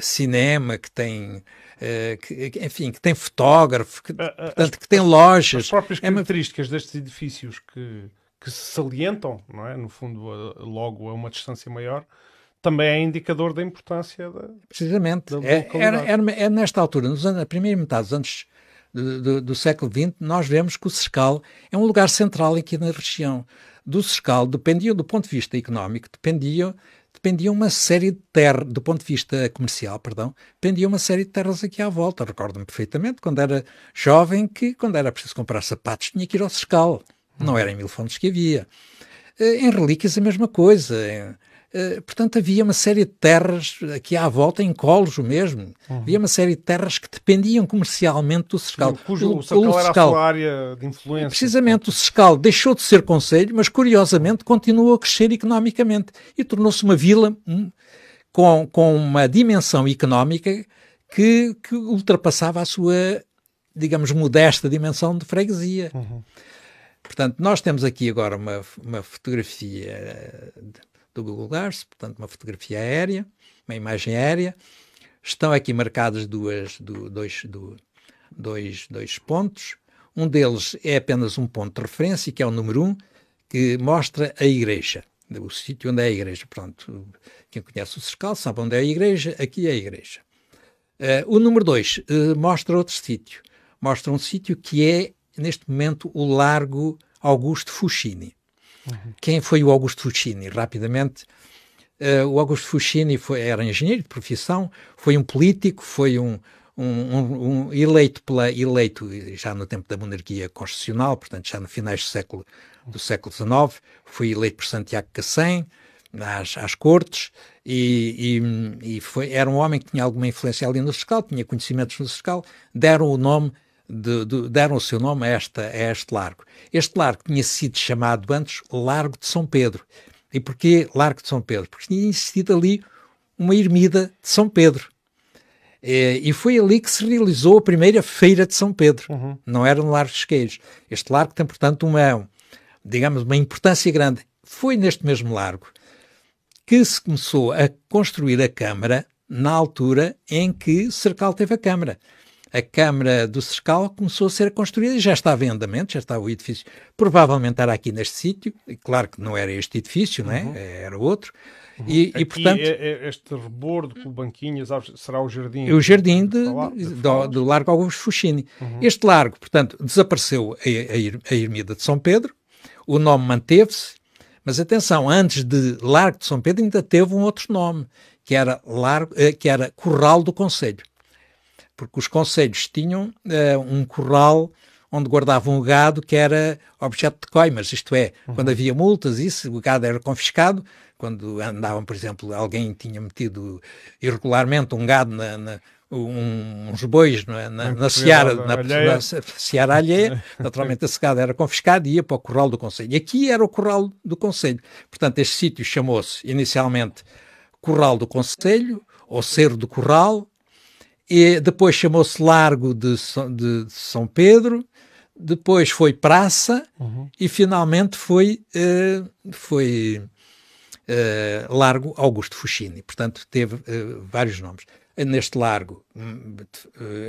cinema, que tem, eh, que, enfim, que tem fotógrafo, que, portanto, que tem lojas. As próprias características é uma... destes edifícios que, que se salientam, não é? no fundo, logo a uma distância maior, também é indicador da importância da. Precisamente. Da é, era, era, é nesta altura, nos anos, na primeira metade dos anos do, do, do, século XX, nós vemos que o Sescal é um lugar central aqui na região. Do Sescal dependiam, do ponto de vista económico, dependiam, dependia uma série de terras, do ponto de vista comercial, perdão, dependiam uma série de terras aqui à volta. Recordo-me perfeitamente, quando era jovem, que quando era preciso comprar sapatos, tinha que ir ao Sescal. Hum. Não era em mil fontes que havia. Eh, em relíquias, a mesma coisa. Em, eh, portanto, havia uma série de terras, aqui à volta, em Colos mesmo, uhum. havia uma série de terras que dependiam comercialmente do Sescal. cujo, o, o Sescal era a sua área de influência. Precisamente, o Sescal deixou de ser conselho, mas curiosamente continuou a crescer economicamente e tornou-se uma vila hum, com, com uma dimensão económica que, que, ultrapassava a sua, digamos, modesta dimensão de freguesia. Uhum. Portanto, nós temos aqui agora uma, uma fotografia. Eh, de, do Google Earth, portanto, uma fotografia aérea, uma imagem aérea. Estão aqui marcados duas, do, dois, do, dois, dois pontos. Um deles é apenas um ponto de referência, que é o número 1, um, que mostra a igreja, o sítio onde é a igreja. Portanto, quem conhece o Cercal sabe onde é a igreja, aqui é a igreja. Uh, o número 2 uh, eh, mostra outro sítio. Mostra um sítio que é, neste momento, o Largo Augusto Fuchini. Uhum. Quem foi o Augusto Fucini? Rapidamente, uh, o Augusto Fucini foi, era engenheiro de profissão, foi um político, foi um, um, um, um, eleito pela eleito já no tempo da monarquia constitucional, portanto já no finais do século do século XIX, foi eleito por Santiago Cassem às, às cortes e, e, e, foi, era um homem que tinha alguma influência ali no fiscal, tinha conhecimentos no fiscal, deram o nome de, de, deram o seu nome a, esta, a este largo. Este largo tinha sido chamado antes Largo de São Pedro. E porquê Largo de São Pedro? Porque tinha existido ali uma ermida de São Pedro. É, e foi ali que se realizou a primeira feira de São Pedro. Uhum. Não era no Largo dos Queijos. Este largo tem, portanto, uma, digamos, uma importância grande. Foi neste mesmo largo que se começou a construir a Câmara na altura em que Cercal teve a Câmara a Câmara do Sescal começou a ser construída e já estava em andamento, já estava o edifício. Provavelmente era aqui neste sítio, e claro que não era este edifício, é? uhum. é? era outro. Uhum. E, e portanto, é, é este rebordo com banquinhas será o jardim? É o jardim de, de, de do, do, Largo Augusto Fuxini. Uhum. Este largo, portanto, desapareceu a, a, a ermida de São Pedro, o nome manteve-se, mas atenção, antes de Largo de São Pedro ainda teve um outro nome, que era, Largo, eh, que era Corral do Conselho porque os conselhos tinham uh, um curral onde guardavam o gado que era objeto de coimas, isto é, uhum. quando havia multas, isso, o gado era confiscado, quando andavam, por exemplo, alguém tinha metido irregularmente um gado na, na um, uns bois é? na, na, seara, na, alheia. na seara alheia, naturalmente a gado era confiscada e ia para o corral do Conselho. E aqui era o corral do Conselho. Portanto, este sítio chamou-se inicialmente Corral do Conselho, ou Cerro do Corral, e depois chamou-se Largo de, de, São Pedro, depois foi Praça uhum. e finalmente foi, uh, foi uh, Largo Augusto Fuchini. Portanto, teve uh, vários nomes. Neste largo,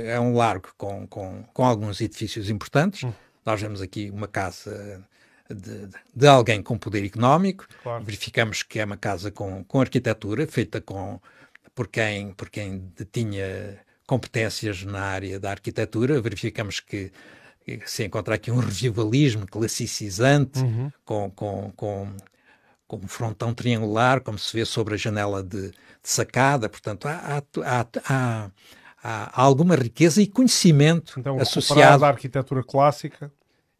é um largo com, com, com alguns edifícios importantes. Uhum. Nós vemos aqui uma casa de, de, alguém com poder económico. Claro. Verificamos que é uma casa com, com arquitetura, feita com, por, quem, por quem detinha competências na área da arquitetura, verificamos que se encontra aqui um revivalismo classicizante, uhum. com, com, com, com, um frontão triangular, como se vê sobre a janela de, de sacada. Portanto, há, há, há, há, alguma riqueza e conhecimento então, associado. à arquitetura clássica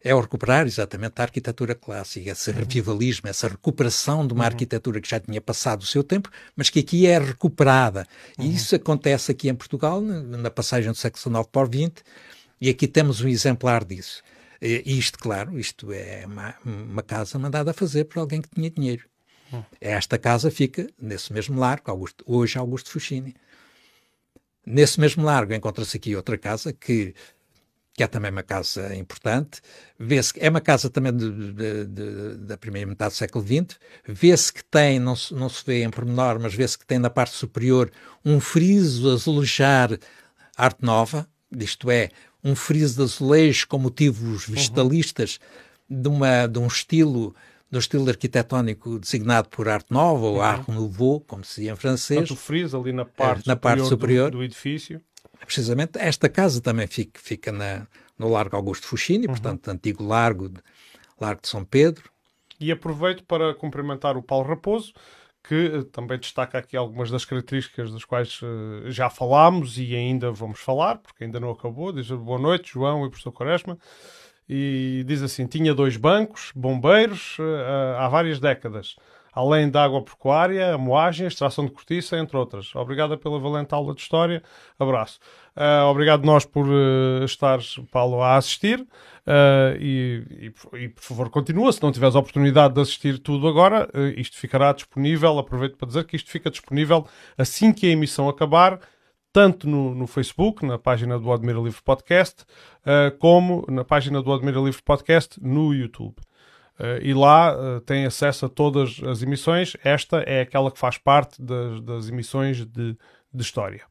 é o recuperar exatamente a arquitetura clássica, esse uhum. revivalismo, essa recuperação de uma uhum. arquitetura que já tinha passado o seu tempo, mas que aqui é recuperada. E uhum. isso acontece aqui em Portugal, na passagem do século XIX para o XX, e aqui temos um exemplar disso. E isto, claro, isto é uma, uma casa mandada a fazer por alguém que tinha dinheiro. Esta casa fica nesse mesmo largo, Augusto, hoje Augusto Fuchini. Nesse mesmo largo encontra-se aqui outra casa que que é também uma casa importante, vê-se é uma casa também de, de, de, da primeira metade do século XX, vê-se que tem, não se, não se vê em pormenor, mas vê-se que tem na parte superior um friso azulejar arte nova, isto é, um friso de azulejo com motivos uhum. vegetalistas uhum. de, uma, de um estilo do estilo arquitetónico designado por Arte Nova ou uhum. Art Nouveau, como se dizia em francês. Portanto, o friso ali na eh, parte na superior, parte superior do, do edifício precisamente esta casa também fica, fica na, no Largo Augusto Fuxini uhum. portanto, antigo Largo, Largo de São Pedro. E aproveito para cumprimentar o Paulo Raposo, que eh, também destaca aqui algumas das características das quais eh, já falámos e ainda vamos falar, porque ainda não acabou. Diz boa noite, João e professor Quaresma. E diz assim: tinha dois bancos, bombeiros, eh, há várias décadas além da água a moagem, a extração de cortiça, entre outras. Obrigada pela valente aula de História. Abraço. Uh, obrigado nós por uh, estares, Paulo, a assistir uh, e, e, e, por favor continua, se não tiveres a oportunidade de assistir tudo agora, isto ficará disponível, aproveito para dizer que isto fica disponível assim que a emissão acabar, tanto no, no Facebook, na página do Admira Livre Podcast, como na página do Admira Livre Podcast no YouTube. Uh, e lá uh, tem acesso a todas as emissões. Esta é aquela que faz parte das, das emissões de, de história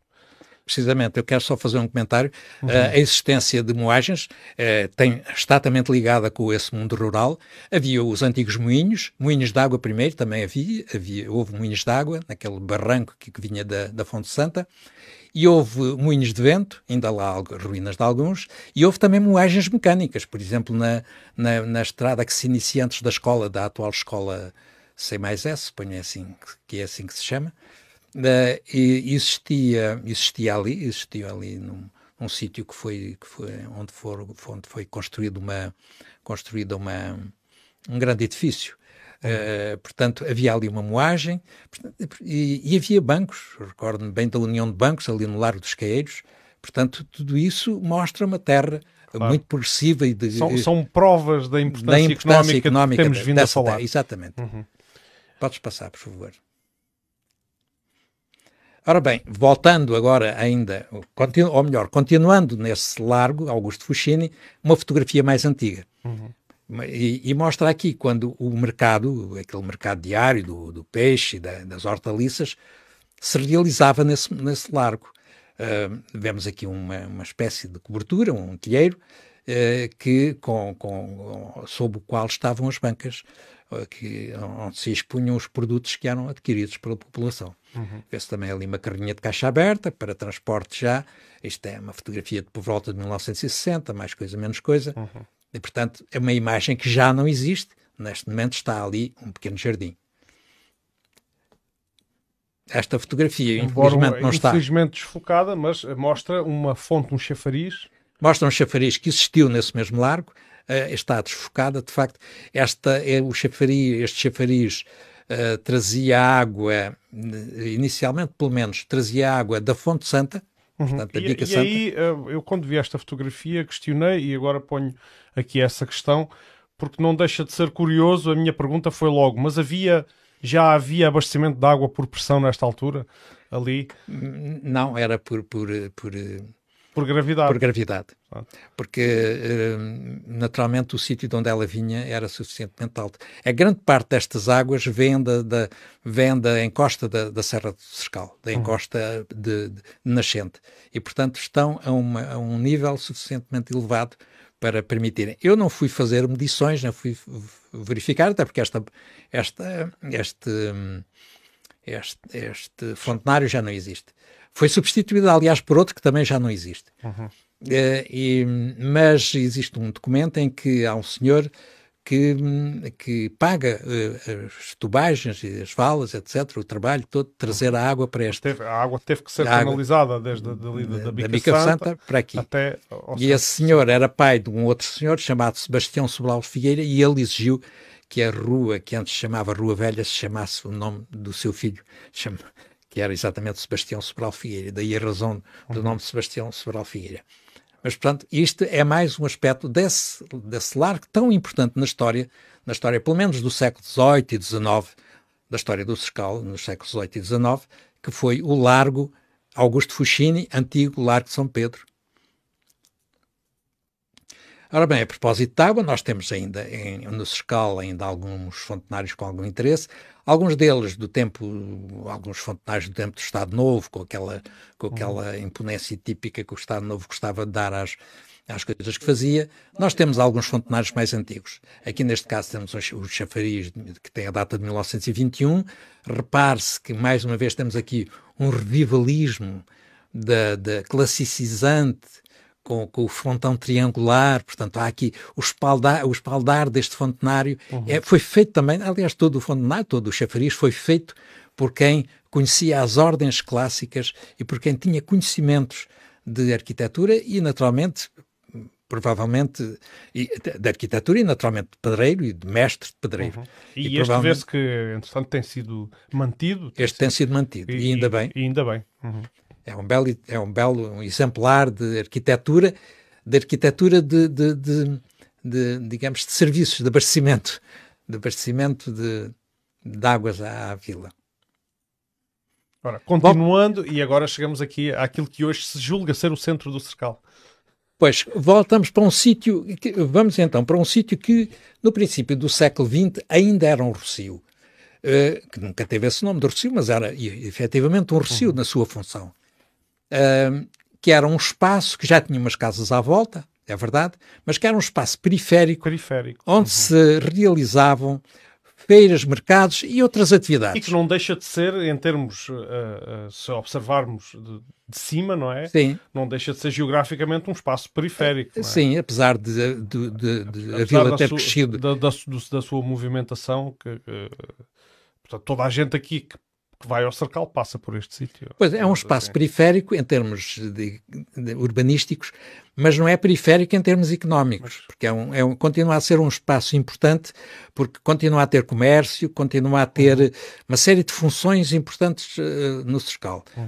precisamente, eu quero só fazer um comentário. Uhum. Ah, a existência de moagens eh, tem, está também ligada com esse mundo rural. Havia os antigos moinhos, moinhos de água primeiro, também havia, havia houve moinhos de água, naquele barranco que, que vinha da, da Fonte Santa e houve moinhos de vento, ainda lá ruínas de alguns, e houve também moagens mecânicas, por exemplo, na, na, na estrada que se inicia antes da escola, da atual escola C mais S, suponho assim, que é assim que se chama, Uh, existia, existia ali, existia ali num, num sítio que foi, que foi onde, for, onde foi construído uma, construído uma, um grande edifício. Uh, portanto, havia ali uma moagem e, e havia bancos, recordo-me bem da União de Bancos, ali no Largo dos Caeiros. Portanto, tudo isso mostra uma terra claro. muito progressiva e de, são, são, provas da importância, da importância económica, económica, que temos vindo dessa, a falar. Exatamente. Uhum. Podes passar, por favor. Ora bem, voltando agora ainda, ou melhor, continuando nesse largo, Augusto Fuchini, uma fotografia mais antiga. Uhum. E, e, mostra aqui quando o mercado, aquele mercado diário do, do peixe e da, das hortaliças, se realizava nesse, nesse largo. Uh, vemos aqui uma, uma espécie de cobertura, um telheiro, uh, que, com, com, sob o qual estavam as bancas que, onde se expunham os produtos que eram adquiridos pela população. Uhum. Vê-se também ali uma carrinha de caixa aberta para transporte já. Isto é uma fotografia de por volta de 1960, mais coisa, menos coisa. Uhum. E, portanto, é uma imagem que já não existe. Neste momento está ali um pequeno jardim. Esta fotografia, Embora, infelizmente, não está. Infelizmente desfocada, mas mostra uma fonte, um chafariz. Mostra um chafariz que existiu nesse mesmo largo, uh, está desfocada. De facto, esta, eh, o chafariz, este chafariz uh, trazia água, inicialmente pelo menos, trazia água da Fonte Santa, Uhum. dica e, e aí, eu quando vi esta fotografia, questionei e agora ponho aqui essa questão, porque não deixa de ser curioso. A minha pergunta foi logo: mas havia já havia abastecimento de água por pressão nesta altura ali? Não, era por, por, por por gravidade. Por gravidade. Ah. Porque, eh, naturalmente, o sítio de onde ela vinha era suficientemente alto. A grande parte destas águas vem da, da, vem da encosta da, da Serra do Cercal, da uhum. encosta de, de, nascente. E, portanto, estão a, uma, a um nível suficientemente elevado para permitirem. Eu não fui fazer medições, não fui verificar, até porque esta, esta, este, este, este fontenário já não existe. Foi substituído, aliás, por outro que também já não existe. Uhum. Eh, e, mas existe um documento em que há um senhor que, que, paga uh, as tubagens e as valas, etc., o trabalho todo, trazer a água para esta. a água teve que ser canalizada desde dali, da, da, Bica, da Bica Santa, Santa, para aqui. Até, e esse senhor era pai de um outro senhor chamado Sebastião Sobral Figueira e ele exigiu que a rua que antes chamava Rua Velha se chamasse o nome do seu filho. Chama, que era exatamente Sebastião Sobral Figueira, daí a razão do uhum. nome de Sebastião Sobral Figueira. Mas, portanto, isto é mais um aspecto desse, desse largo tão importante na história, na história pelo menos do século XVIII e XIX, da história do Sescal, nos séculos XVIII e XIX, que foi o largo Augusto Fuchini, antigo largo de São Pedro, Ora bem, a propósito de água, nós temos ainda em, no Sescal ainda alguns fontenários com algum interesse, alguns deles do tempo, alguns fontenários do tempo do Estado Novo, com aquela, com uhum. aquela imponência típica que o Estado Novo gostava de dar às, às coisas que fazia. Nós temos alguns fontenários mais antigos. Aqui neste caso temos os chafariz, que tem a data de 1921. Repare-se que mais uma vez temos aqui um revivalismo da, da classicizante com, com, o frontão triangular, portanto, há aqui o espaldar, o espaldar deste fontenário. Uhum. É, foi feito também, aliás, todo o fontenário, todo o chafariz foi feito por quem conhecia as ordens clássicas e por quem tinha conhecimentos de arquitetura e, naturalmente, provavelmente da arquitetura e naturalmente de pedreiro e de mestre de pedreiro. Uhum. E, e, este vê-se que, entretanto, tem sido mantido. Tem este sido... tem sido mantido, e, e ainda bem. E ainda bem. Uhum. É um belo, é um belo um exemplar de arquitetura, de arquitetura de, de, de, de digamos, de serviços, de abastecimento, de abastecimento de, de águas à, à vila. Ora, continuando, Bom, e agora chegamos aqui àquilo que hoje se julga ser o centro do Cercal. Pois, voltamos para um sítio, vamos então para um sítio que no princípio do século XX ainda era um rocio, uh, que nunca teve esse nome de rocio, mas era efetivamente um rocio uhum. na sua função que era um espaço que já tinha umas casas à volta, é verdade, mas que era um espaço periférico, periférico. onde uhum. se realizavam feiras, mercados e outras atividades. E que não deixa de ser, em termos, uh, uh, se observarmos de, de, cima, não é? Sim. Não deixa de ser geograficamente um espaço periférico. É? Sim, apesar de, de, de apesar a vila ter sua, crescido. Da, da, da, sua movimentação, que, eh, portanto, toda a gente aqui que que vai ao Cercal passa por este sítio. Pois é, é um espaço assim. periférico em termos de, de urbanísticos, mas não é periférico em termos económicos, mas... porque é um, é um, continua a ser um espaço importante, porque continua a ter comércio, continua a ter uhum. uma série de funções importantes uh, no Cercal. Uhum.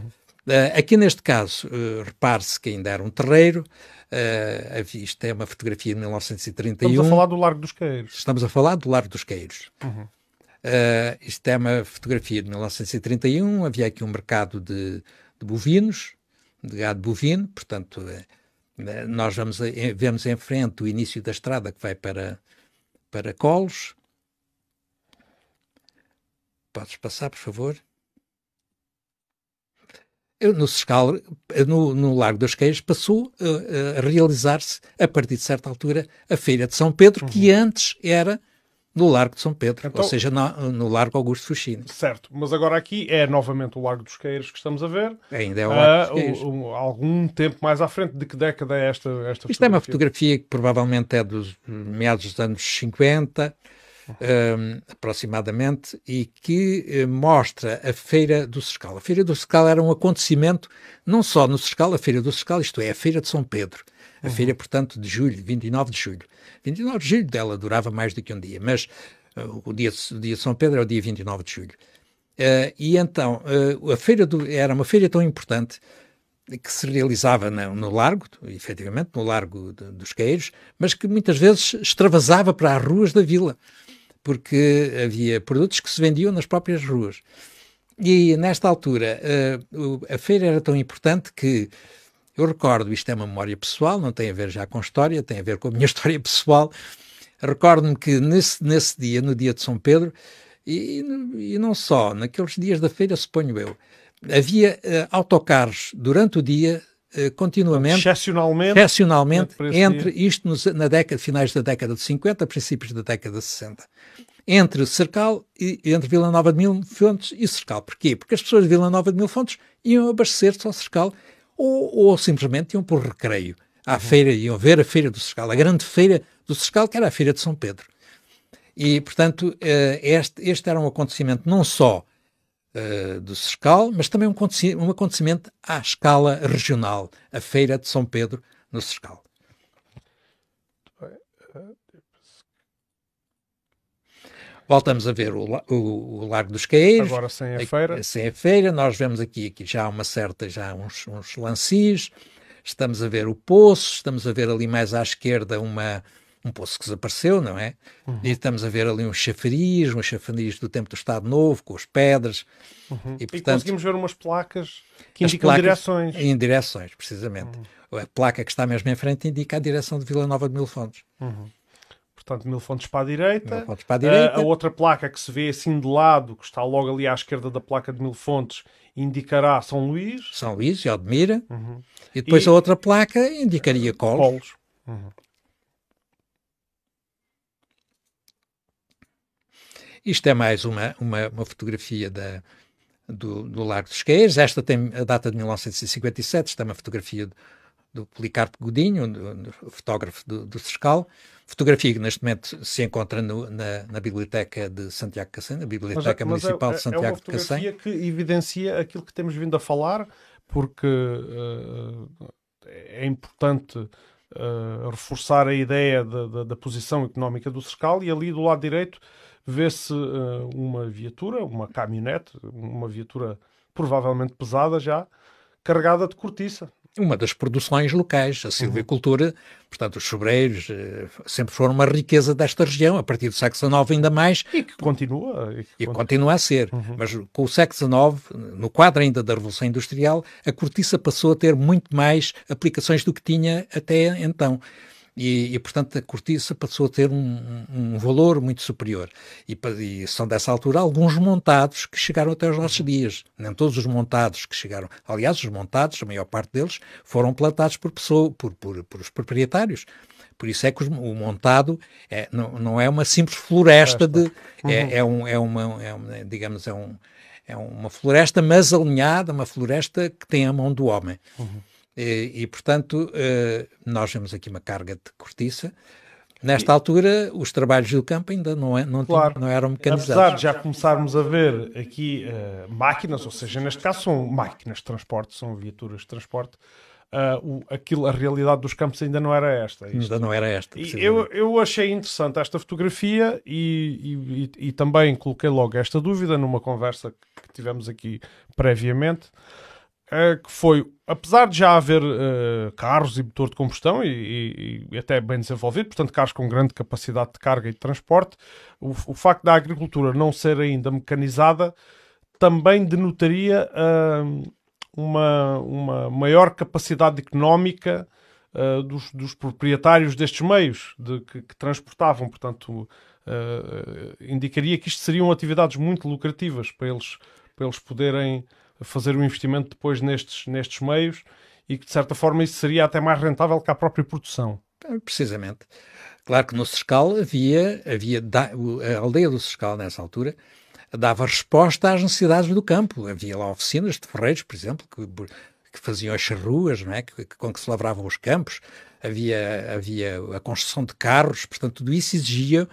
Uh, aqui neste caso, uh, repare-se que ainda era um terreiro, uh, isto é uma fotografia de 1931. Estamos a falar do Largo dos Queiros. Estamos a falar do Largo dos Queiros. Uhum. Uh, eh, isto é uma fotografia de 1931, havia aqui um mercado de, de bovinos, de gado bovino, portanto, uh, nós vamos, vemos em frente o início da estrada que vai para, para Colos. Podes passar, por favor? Eu, no, Sescal, no, no Largo das Queias, passou uh, a realizar-se, a partir de certa altura, a Feira de São Pedro, uhum. que antes era no Largo de São Pedro, então, ou seja, na, no Largo Augusto Fuxini. Certo, mas agora aqui é novamente o Largo dos Queiros que estamos a ver. Ainda é o ah, Largo uh, dos Queiros. Um, algum tempo mais à frente, de que década é esta, esta Isto é uma fotografia que provavelmente é dos meados dos anos 50, uhum. um, aproximadamente, e que eh, mostra a Feira do Sescal. A Feira do Sescal era um acontecimento, não só no Sescal, a Feira do Sescal, isto é, a Feira de São Pedro, a feira, portanto, de julho, 29 de julho. 29 de julho dela durava mais do que um dia, mas uh, o, dia, o dia de São Pedro é o dia 29 de julho. Uh, e então, uh, a feira do, era uma feira tão importante que se realizava na, no Largo, efetivamente, no Largo de, dos Queiros, mas que muitas vezes extravasava para as ruas da vila, porque havia produtos que se vendiam nas próprias ruas. E nesta altura, uh, a feira era tão importante que eu recordo, isto é uma memória pessoal, não tem a ver já com história, tem a ver com a minha história pessoal. Recordo-me que nesse, nesse dia, no dia de São Pedro, e, e não só, naqueles dias da feira, suponho eu, havia uh, autocarros durante o dia eh, continuamente, excepcionalmente, excepcionalmente entre dia. isto nos, na década, finais da década de 50, princípios da década de 60. Entre Cercal e entre Vila Nova de Mil Fontes e Cercal. Porquê? Porque as pessoas de Vila Nova de Mil Fontes iam abastecer-se ao Cercal ou, ou simplesmente iam por recreio à uhum. feira, iam ver a feira do Sescal, a grande feira do Sescal, que era a feira de São Pedro. E, portanto, eh, este, este era um acontecimento não só eh, do Sescal, mas também um, um acontecimento à escala regional, a Feira de São Pedro no Sescal. Voltamos a ver o, o, o Largo dos Caeiros. Agora sem a, a feira. Sem a feira. Nós vemos aqui, aqui já uma certa, já uns, uns lances. Estamos a ver o Poço, estamos a ver ali mais à esquerda uma, um poço que desapareceu, não é? Uhum. E estamos a ver ali um chafariz, um chafariz do tempo do Estado Novo, com as pedras. Uhum. E, portanto, e conseguimos ver umas placas que indicam placas direções. Em direções, precisamente. Uhum. A placa que está mesmo em frente indica a direção de Vila Nova de Mil Fontes. Uhum portanto, mil fontes para a direita. para a, direita. A, a, outra placa que se vê assim de lado, que está logo ali à esquerda da placa de mil fontes, indicará São Luís. São Luís e Aldemira. Uhum. E depois e... a outra placa indicaria Colos. Colos. Uhum. Isto é mais uma, uma, uma fotografia da, do, do Largo dos Queiros. Esta tem a data de 1957, esta é uma fotografia de, do Policarpo Godinho, fotógrafo do, do Sescal. Fotografia que neste momento se encontra no, na, na, Biblioteca de Santiago de Cacém, na Biblioteca é, mas, Municipal mas é, de é Santiago de Cacém. É uma fotografia que evidencia aquilo que temos vindo a falar, porque uh, é importante uh, reforçar a ideia da, da, da, posição económica do Sescal e ali do lado direito vê-se uh, uma viatura, uma caminhonete, uma viatura provavelmente pesada já, carregada de cortiça uma das produções locais, a silvicultura, uhum. portanto, os sobreiros eh, sempre foram uma riqueza desta região, a partir do século XIX ainda mais. E que continua. E que, e continua. continua a ser. Uhum. Mas com o século XIX, no quadro ainda da Revolução Industrial, a cortiça passou a ter muito mais aplicações do que tinha até então e, e, portanto, a cortiça passou a ter um, um valor muito superior. E, e, são dessa altura alguns montados que chegaram até os nossos dias. nem todos os montados que chegaram. Aliás, os montados, a maior parte deles, foram plantados por, pessoa, por, por, por os proprietários. Por isso é que o montado é, não, não, é uma simples floresta, floresta. de. É, uhum. é, um, é, uma, é Digamos, é um é uma floresta, mas alinhada, uma floresta que tem a mão do homem. Uhum. E, e portanto, eh, nós vemos aqui uma carga de cortiça. Nesta e... altura, os trabalhos do campo ainda não, é, não, claro. tinham, não eram mecanizados. Apesar de já começarmos a ver aqui uh, máquinas, ou seja, neste caso são máquinas de transporte, são viaturas de transporte, uh, o, aquilo, a realidade dos campos ainda não era esta. É isto. Ainda não era esta. E eu, eu achei interessante esta fotografia e, e, e também coloquei logo esta dúvida numa conversa que tivemos aqui previamente. É que foi, apesar de já haver uh, carros e motor de combustão e, e, e, até bem desenvolvido, portanto carros com grande capacidade de carga e de transporte, o, o facto da agricultura não ser ainda mecanizada também denotaria uh, uma, uma maior capacidade económica Uh, dos, dos, proprietários destes meios de, que, que, transportavam. Portanto, uh, indicaria que isto seriam atividades muito lucrativas para eles, para eles poderem fazer um investimento depois nestes, nestes meios e que, de certa forma, isso seria até mais rentável que a própria produção. É, precisamente. Claro que no Sescal havia, havia da, a aldeia do Sescal, nessa altura, dava resposta às necessidades do campo. Havia lá oficinas de ferreiros, por exemplo, que, que faziam as charruas, não é? Que, que, com que se lavravam os campos. Havia, havia a construção de carros, portanto, tudo isso exigia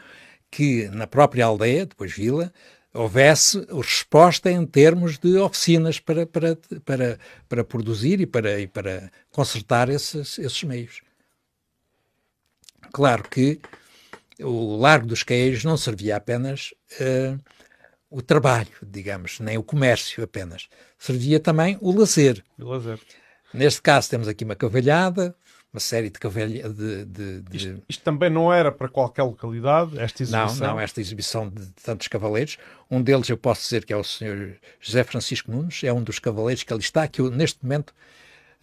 que na própria aldeia, depois vila, houvesse resposta em termos de oficinas para, para, para, para produzir e para, e para consertar esses, esses meios. Claro que o Largo dos Queijos não servia apenas uh, o trabalho, digamos, nem o comércio apenas. Servia também o lazer. O lazer. Neste caso temos aqui uma cavalhada, uma série de cavaleiros. De, de, de... Isto, isto, também não era para qualquer localidade, esta exibição? Não, não, esta exibição de tantos cavaleiros. Um deles eu posso dizer que é o senhor José Francisco Nunes, é um dos cavaleiros que ali está, que eu, neste momento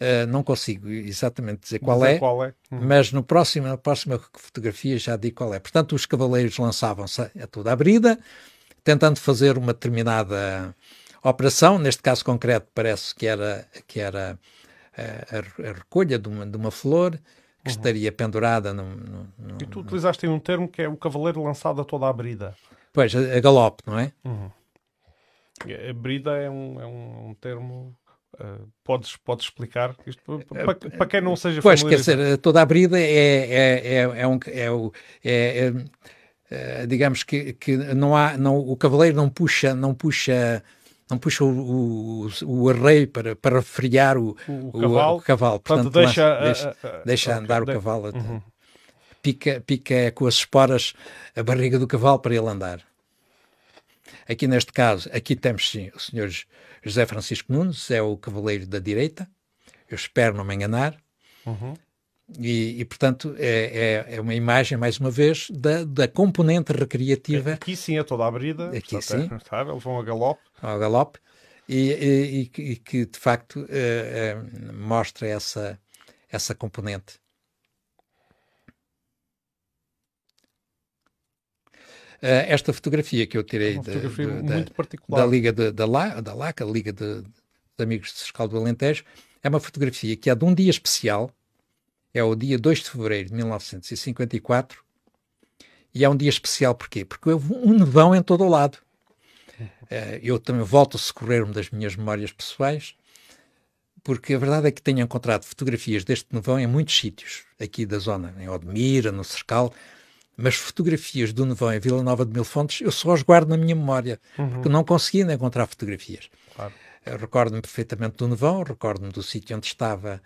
uh, não consigo exatamente dizer qual dizer é, qual é. Uhum. mas no próximo, na próxima fotografia já digo qual é. Portanto, os cavaleiros lançavam-se a toda a brida, tentando fazer uma determinada operação, neste caso concreto parece que era, que era a, a recolha de uma, de uma flor que uhum. estaria pendurada no E tu utilizaste um termo que é o cavaleiro lançado a toda a brida. Pois, a, a galope, não é? Uhum. A brida é um, é um, um termo... Uh, podes, podes explicar isto para, para quem não seja pois, quer dizer, toda a brida é, é, é, é, um, é, o, é, é eh, digamos que, que não há não, o cavaleiro não puxa não puxa não puxa o, o, o arreio para, para refriar o, o, cavalo, o, cavalo. Portanto, portanto deixa, deixa, ah, ah, ah, a, a, andar o cavalo. uhum. Pica, pica é com as esporas a barriga do cavalo para ele andar. Aqui neste caso, aqui temos sim o senhor José Francisco Nunes, é o cavaleiro da direita, eu espero não me enganar. Uhum. E, e, portanto, é, é, é, uma imagem, mais uma vez, da, da componente recreativa. Aqui sim é toda abrida. Aqui sim. É Eles vão a galope. Ao galope. E, e, e que, de facto, eh, eh, mostra essa, essa componente. Eh, esta fotografia que eu tirei é da, da, da, Liga de, da, La, da LAC, a Liga de, de Amigos de Fiscal do Alentejo, é uma fotografia que é de um dia especial, é o dia 2 de fevereiro de 1954 e é um dia especial porquê? Porque houve um nevão em todo o lado. Eh, eu também volto a socorrer-me das minhas memórias pessoais, porque a verdade é que tenho encontrado fotografias deste nevão em muitos sítios aqui da zona, em Odmira, no Cercal, mas fotografias do nevão em Vila Nova de Mil Fontes eu só as guardo na minha memória, uhum. porque não consegui ainda encontrar fotografias. Claro. Eh, recordo-me perfeitamente do nevão, recordo-me do sítio onde estava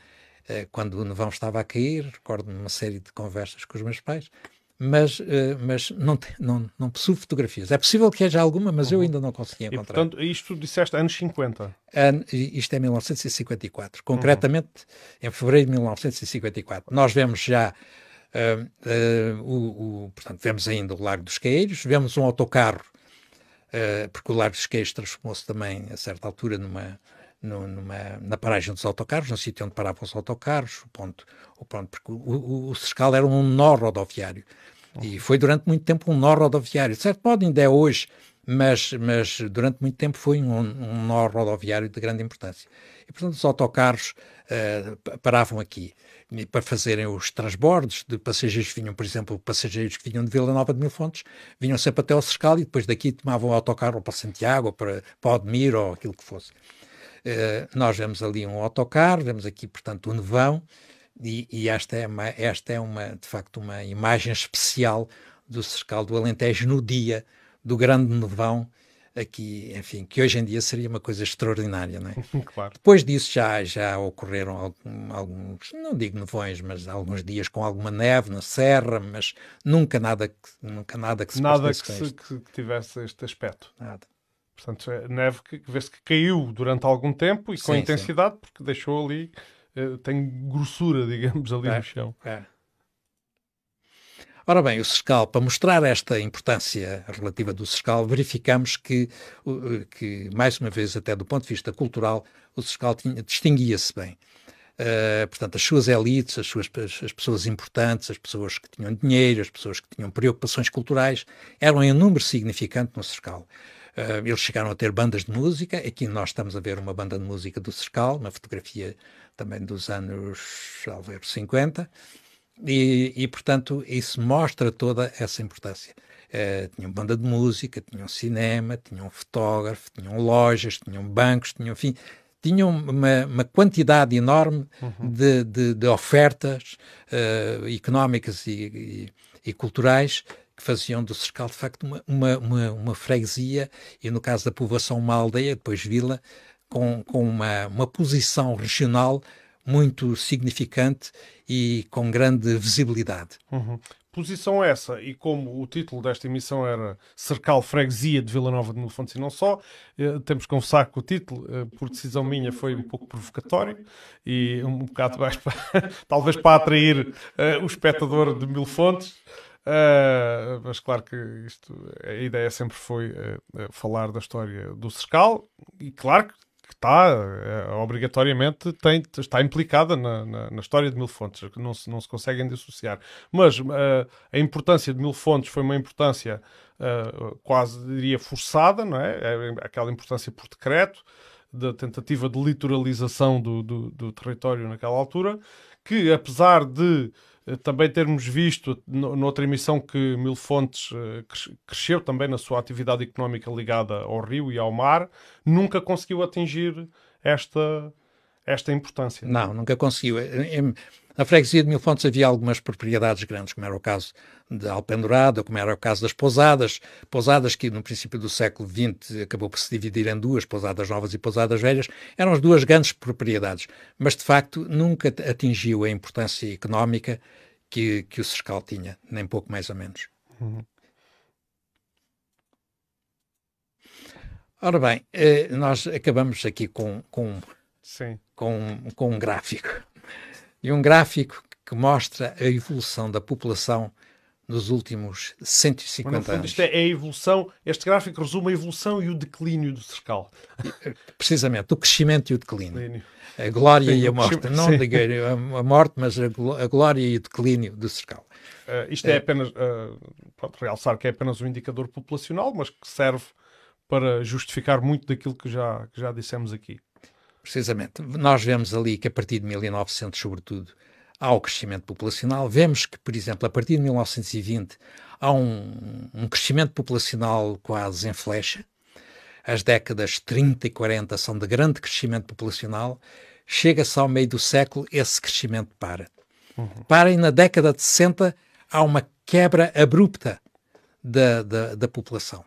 eh, quando o nevão estava a cair, recordo-me uma série de conversas com os meus pais, mas, eh, mas não, não, não possuo fotografias. É possível que haja alguma, mas uhum. eu ainda não consegui encontrar. E, portanto, isto disseste anos 50? An, isto é 1954. Uhum. Concretamente, uhum. em fevereiro de 1954. Nós vemos já. Uh, uh, o, o, portanto, vemos ainda o Largo dos Queiros, vemos um autocarro, uh, porque o Largo dos Queiros transformou-se também, a certa altura, numa, no, numa, na paragem dos autocarros, no sítio onde paravam os autocarros, o ponto, o ponto, porque o, o, Sescal era um nó rodoviário. Oh. E foi durante muito tempo um nó rodoviário. De certo modo, ainda é hoje, mas, mas durante muito tempo foi um, um nó rodoviário de grande importância. E, portanto, os autocarros uh, paravam aqui para fazerem os transbordos de passageiros que vinham, por exemplo, passageiros que vinham de Vila Nova de Mil Fontes, vinham sempre até o Sescal e depois daqui tomavam autocarro para Santiago, ou para, para Odmir ou aquilo que fosse. Eh, nós vemos ali um autocarro, vemos aqui, portanto, o um nevão, e, e, esta, é uma, esta é uma, de facto, uma imagem especial do Cercal do Alentejo no dia do grande nevão, aqui, enfim, que hoje em dia seria uma coisa extraordinária, não é? claro. Depois disso já, já ocorreram alguns, não digo nevões, mas alguns dias com alguma neve na serra, mas nunca nada que, nunca nada que se Nada que, se, que tivesse este aspecto. Nada. Portanto, é neve que, que vê-se que caiu durante algum tempo e sim, com intensidade, sim. porque deixou ali, eh, tem grossura, digamos, ali é, no chão. É. Ora bem, o Sescal, para mostrar esta importância relativa do Sescal, verificamos que, eh, que, mais uma vez, até do ponto de vista cultural, o Sescal distinguia-se bem. Uh, portanto, as suas elites, as, suas, as pessoas importantes, as pessoas que tinham dinheiro, as pessoas que tinham preocupações culturais, eram em um número significante no Sescal. Uh, eles chegaram a ter bandas de música. Aqui nós estamos a ver uma banda de música do Cercal, uma fotografia também dos anos, ver, 50. E, e, portanto, isso mostra toda essa importância. Uh, tinham banda de música, tinham cinema, tinham fotógrafo, tinham lojas, tinham bancos, tinham, enfim, tinham uma, uma quantidade enorme uhum. de, de, de, ofertas uh, económicas e, e, e culturais que faziam do Cercal, de facto, uma, uma, uma, uma freguesia, e no caso da povoação, uma aldeia, depois vila, com, com uma, uma posição regional muito significante e com grande visibilidade. Uhum. Posição essa, e como o título desta emissão era Cercal Freguesia de Vila Nova de Milfontes e não só, eh, temos que confessar que o título, eh, por decisão minha, foi um pouco provocatório e um bocado mais para, talvez para atrair eh, o espectador de Milfontes. Uh, mas claro que isto, a ideia sempre foi uh, falar da história do Sescal e claro que está uh, obrigatoriamente tem, está implicada na, na, na, história de Mil Fontes, que não se, não se conseguem dissociar. Mas a importância de Mil Fontes foi uma importância quase diria forçada, não é? É, é? Aquela importância por decreto da tentativa de litoralização do, do, do território naquela altura, que apesar de eh, também termos visto noutra emissão que Mil Fontes eh, cresceu também na sua atividade económica ligada ao rio e ao mar, nunca conseguiu atingir esta, esta importância. Não, nunca conseguiu. Na freguesia de Mil Fontes havia algumas propriedades grandes, como era o caso da Alpendurada, como era o caso das pousadas, pousadas que no princípio do século XX acabou por se dividir em duas, pousadas novas e pousadas velhas, eram as duas grandes propriedades, mas de facto nunca atingiu a importância económica que, que o Sescal tinha, nem pouco mais ou menos. Uhum. Ora bem, eh, nós acabamos aqui com, com, Sim. com, com um gráfico e um gráfico que mostra a evolução da população nos últimos 150 Mas, no fundo, anos. Isto é, é a evolução, este gráfico resume a evolução e o declínio do cercal. Eh, precisamente, o crescimento e o declínio. declínio. A glória Sim, e a morte. Não diga a morte, mas a, a glória e o declínio do cercal. Uh, isto é, é apenas, uh, pronto, realçar que é apenas um indicador populacional, mas que serve para justificar muito daquilo que já, que já dissemos aqui precisamente. Nós vemos ali que a partir de 1900, sobretudo, há o crescimento populacional. Vemos que, por exemplo, a partir de 1920 há um, um crescimento populacional quase em flecha. As décadas 30 e 40 são de grande crescimento populacional. Chega-se ao meio do século, esse crescimento para. Uhum. Para e na década de 60 há uma quebra abrupta da, da, da população,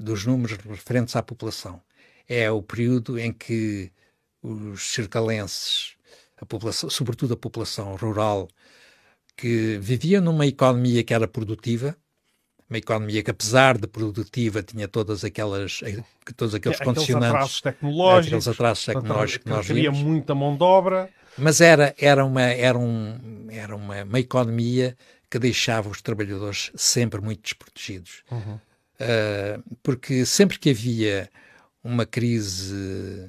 dos números referentes à população. É o período em que os circalenses, a população, sobretudo a população rural, que vivia numa economia que era produtiva, uma economia que apesar de produtiva tinha todas aquelas eh, todos é aqueles condicionantes atrasos eh, tecnológicos, aqueles atrasos tecnológicos que nós vimos. muita mão de obra. Mas era era uma era um era uma, uma economia que deixava os trabalhadores sempre muito desprotegidos. Uhum. Uh, porque sempre que havia uma crise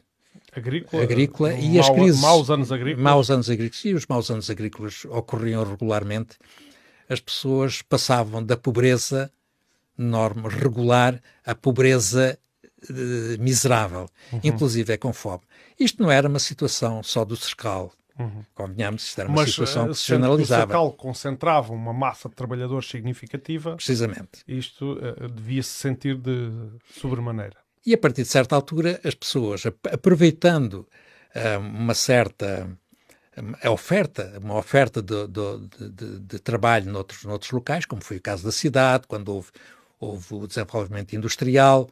agrícola, agrícola e mau, as crises. Maus anos agrícolas. Maus anos agrícolas. E os maus anos agrícolas ocorriam regularmente. As pessoas passavam da pobreza norma regular à pobreza eh, miserável, uhum. inclusive é com fome. Isto não era uma situação só do Cercal, Uhum. Convenhamos, isto era uma Mas, situação eh, que se generalizava. O Cercal concentrava uma massa de trabalhadores significativa. Precisamente. Isto uh, eh, devia se sentir de sobremaneira. E a partir de certa altura, as pessoas, aproveitando uh, uma certa hum, oferta, uma oferta de, de, de, de, trabalho noutros, noutros locais, como foi o caso da cidade, quando houve, houve o desenvolvimento industrial,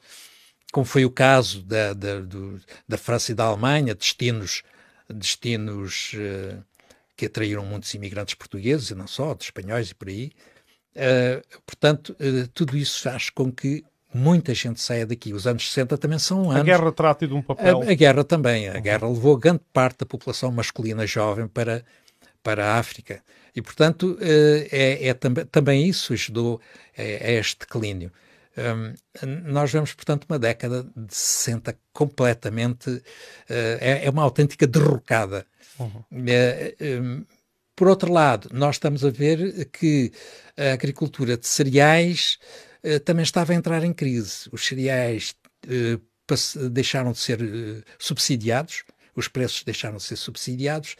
como foi o caso da, da, do, da França e da Alemanha, destinos, destinos uh, que atraíram muitos imigrantes portugueses, e não só, de espanhóis e por aí. Uh, portanto, uh, tudo isso faz com que muita gente saia daqui. Os anos 60 também são anos. A guerra terá tido um papel. A, a guerra também. A uhum. guerra levou grande parte da população masculina jovem para, para a África. E, portanto, eh, é, é tam também isso ajudou a, eh, a este declínio. Um, nós vemos, portanto, uma década de 60 completamente. Uh, é, é, uma autêntica derrocada. Uhum. um, por outro lado, nós estamos a ver que a agricultura de cereais eh, também estava a entrar em crise. Os cereais eh, deixaram de ser eh, subsidiados, os preços deixaram de ser subsidiados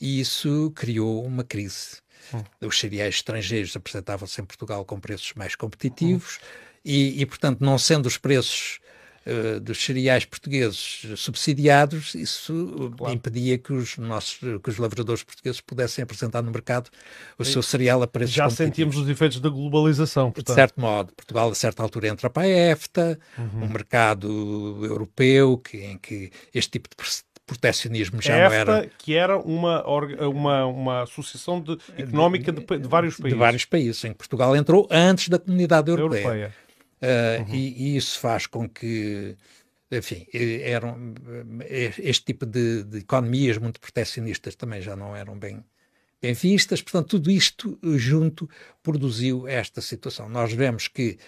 e isso criou uma crise. Hum. Os cereais estrangeiros apresentavam-se em Portugal com preços mais hum. competitivos hum. e, e, portanto, não sendo os preços eh, dos cereais portugueses subsidiados, isso claro. impedia que os nossos que os lavradores portugueses pudessem apresentar no mercado o e seu cereal a preços Já sentimos os efeitos da globalização, portanto. De certo modo, Portugal a certa altura entra para a EFTA, uhum. um mercado europeu que, em que este tipo de proteccionismo já não era. que era uma, uma, uma associação de, é, económica de, de, vários países. De vários países, em que Portugal entrou antes da comunidade europeia. europeia. Ah, uhum. e, e, isso faz com que, enfim, eram, eh, este tipo de, de economias muito protecionistas também já não eram bem, bem vistas. Portanto, tudo isto junto produziu esta situação. Nós vemos que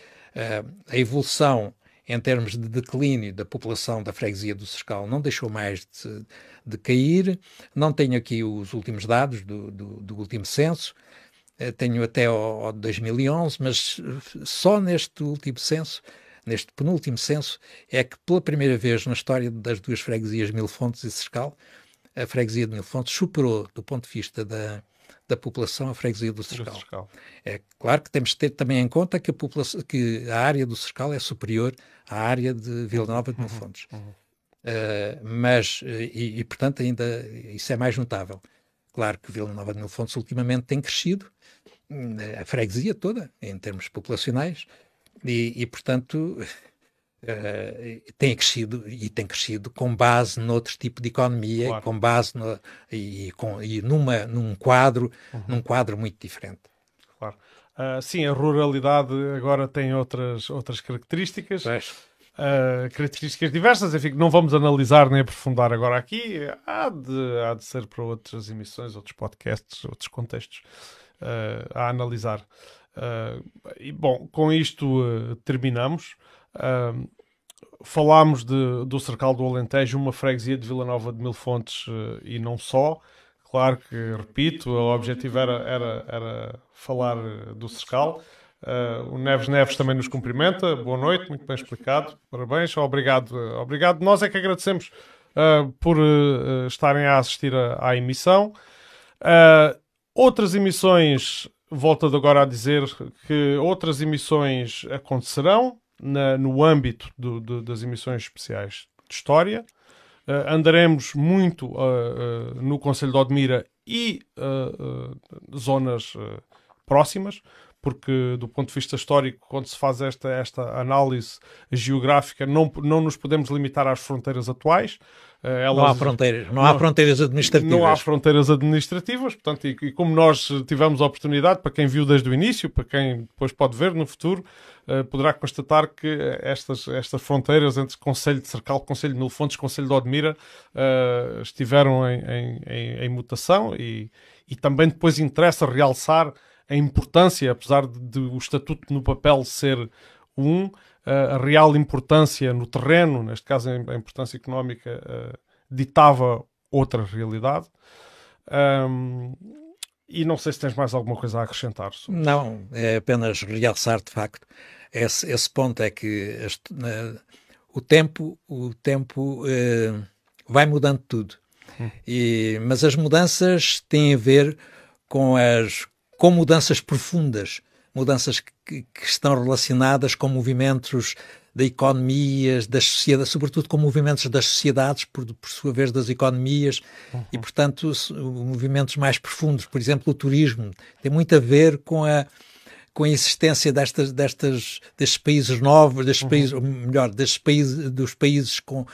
uh, a evolução em termos de declínio da população da freguesia do Sescal não deixou mais de, de cair. Não tenho aqui os últimos dados do, do, do último censo, eh, tenho até ao, ao 2011, mas eh, só neste último censo, neste penúltimo censo, é que pela primeira vez na história das duas freguesias Milfontes e Cercal, a freguesia de Milfontes superou, do ponto de vista da, da população, a freguesia do Cercal. É claro que temos de ter também em conta que a, população, que a área do Cercal é superior à área de Vila Nova de Milfontes. Uhum, Fontes. uhum. Uh, mas, e, e, portanto ainda isso é mais notável. Claro que Vila Nova de Milfontes ultimamente tem crescido, a freguesia toda, em termos populacionais, e, e portanto, uh, tem crescido e tem crescido com base noutro tipo de economia, claro. com base no, e, com, e numa, num quadro, uhum. num quadro muito diferente. Claro. Uh, sim, a ruralidade agora tem outras, outras características. Pois. Uh, características diversas, enfim, não vamos analisar nem aprofundar agora aqui, há de, há de ser para outras emissões, outros podcasts, outros contextos uh, a analisar. Eh, e, bom, com isto eh, terminamos. falámos de, do Cercal do Alentejo, uma freguesia de Vila Nova de Mil Fontes e não só. Claro que, repito, o objetivo era, era, era falar do Cercal. Uh, o Neves Neves também nos cumprimenta. Boa noite, muito bem explicado. Parabéns, obrigado. Obrigado. Nós é que agradecemos uh, por uh, estarem a assistir a, à emissão. Outras emissões, volto agora a dizer que outras emissões acontecerão na, no âmbito do, do, das emissões especiais de História. Uh, andaremos muito uh, uh, no Conselho de Odmira e zonas próximas porque do ponto de vista histórico, quando se faz esta, esta análise geográfica, não, não nos podemos limitar às fronteiras atuais. Eh, elas, não há fronteiras, não, não, há fronteiras administrativas. Não há fronteiras administrativas, portanto, e, e, como nós tivemos a oportunidade, para quem viu desde o início, para quem depois pode ver no futuro, uh, poderá constatar que estas, estas fronteiras entre Conselho de Cercal, Conselho de Milfontes, Conselho de Odmira uh, estiveram em, em, em, em mutação e, e também depois interessa realçar a importância, apesar de, de o estatuto no papel ser um, a real importância no terreno, neste caso a importância económica, ditava outra realidade. Um, e não sei se tens mais alguma coisa a acrescentar. Sobre não, isso. é apenas realçar de facto esse, esse ponto é que este, o tempo, o tempo uh, vai mudando tudo. Hum. E, mas as mudanças têm a ver com as com mudanças profundas, mudanças que, que estão relacionadas com movimentos da economias, da sociedade, sobretudo com movimentos das sociedades, por, por sua vez das economias, uhum. e portanto movimentos mais profundos. Por exemplo, o turismo tem muito a ver com a com a existência destas, destas, destes países novos, destes uhum. países, melhor, destes países, dos países com, um,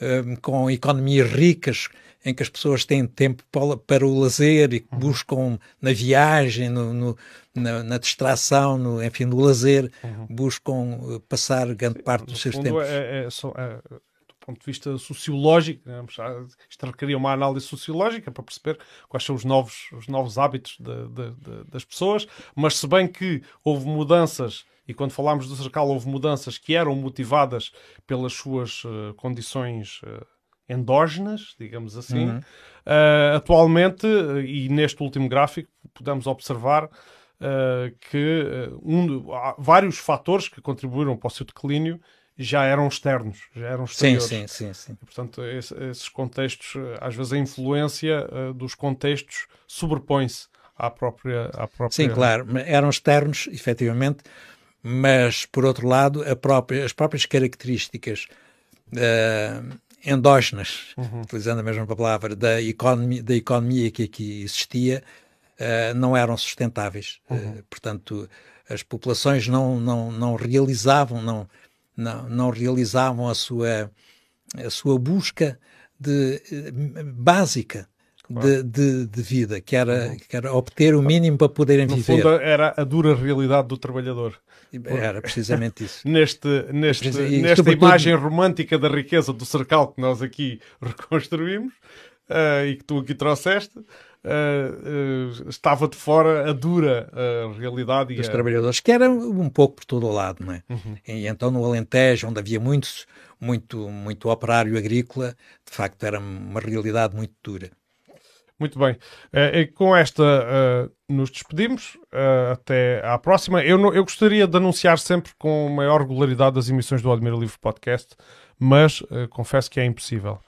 eh, com economias ricas, em que as pessoas têm tempo para o lazer e que uhum. buscam na viagem, no, no na, na, distração, no, enfim, no lazer, uhum. buscam eh, passar grande parte dos seus tempos. É, é, é, é, do ponto de vista sociológico, né? isto requeria uma análise sociológica para perceber quais são os novos, os novos hábitos de, de, de, das pessoas, mas se bem que houve mudanças e quando falámos do cercal houve mudanças que eram motivadas pelas suas uh, condições uh, endógenas, digamos assim. Uhum. Uh, atualmente, e neste último gráfico, podemos observar Uh, que ah, um, há vários fatores que contribuíram para o seu declínio já eram externos, já eram exteriores. Sim, sim, sim. sim. portanto, esse, esses contextos, às vezes a influência uh, dos contextos sobrepõe-se à própria, à própria... Sim, claro, eram externos, efetivamente, mas, por outro lado, própria, as próprias características endógenas, uhum. utilizando a mesma palavra, da economia, da economia que aqui existia, uh, não eram sustentáveis. Eh, uhum. Uh, portanto, as populações não, não, não realizavam, não, não, não realizavam a sua, a sua busca de, eh, básica de, de, de, vida, que era, uhum. que era obter o mínimo para poderem no viver. Fundo, era a dura realidade do trabalhador. Era precisamente isso. neste, neste, nesta imagem romântica da riqueza do cercal que nós aqui reconstruímos uh, e que tu aqui trouxeste, Uh, uh, estava de fora a dura uh, realidade dos a... trabalhadores, que era um pouco por todo o lado, não é? Uhum. E então no Alentejo, onde havia muitos, muito, muito operário agrícola, de facto era uma realidade muito dura. Muito bem. Uh, com esta uh, nos despedimos. Uh, até à próxima. Eu, eu gostaria de anunciar sempre com maior regularidade as emissões do Admira Livre Podcast, mas confesso que é impossível.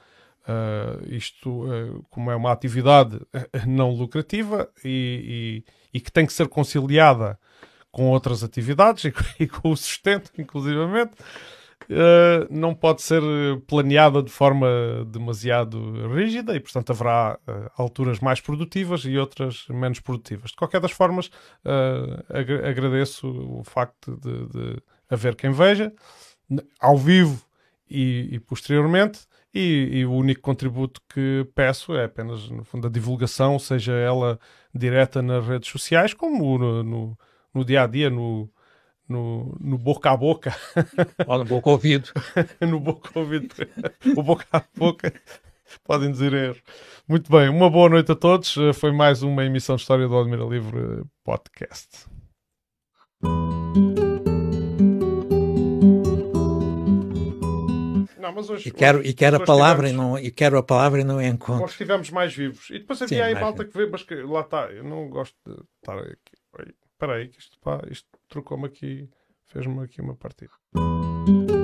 isto, como é uma atividade não lucrativa e, e, e, que tem que ser conciliada com outras atividades e, e com o sustento, inclusivamente, uh, não pode ser planeada de forma demasiado rígida e, portanto, haverá uh, alturas mais produtivas e outras menos produtivas. De qualquer das formas, uh, eh, ag agradeço o facto de, de haver quem veja, ao vivo e, e posteriormente. E, e, o único contributo que peço é apenas, no fundo, a divulgação, seja ela direta nas redes sociais, como no, no, no dia a dia, no, no, no boca a boca. Ou no boca ouvido. no boca ouvido. o boca a boca. Podem dizer erro. Muito bem, uma boa noite a todos. Eh, foi mais uma emissão de História do Admira Livre eh, podcast. Não, mas hoje, e quero, hoje, e quero a palavra tivemos, e não e quero a palavra e não encontro. Nós estivemos mais vivos. E depois havia Sim, aí malta que vê, mas que, lá está, eu não gosto de estar aqui. Espera aí, que isto, pá, isto trocou-me aqui, fez-me aqui uma partida.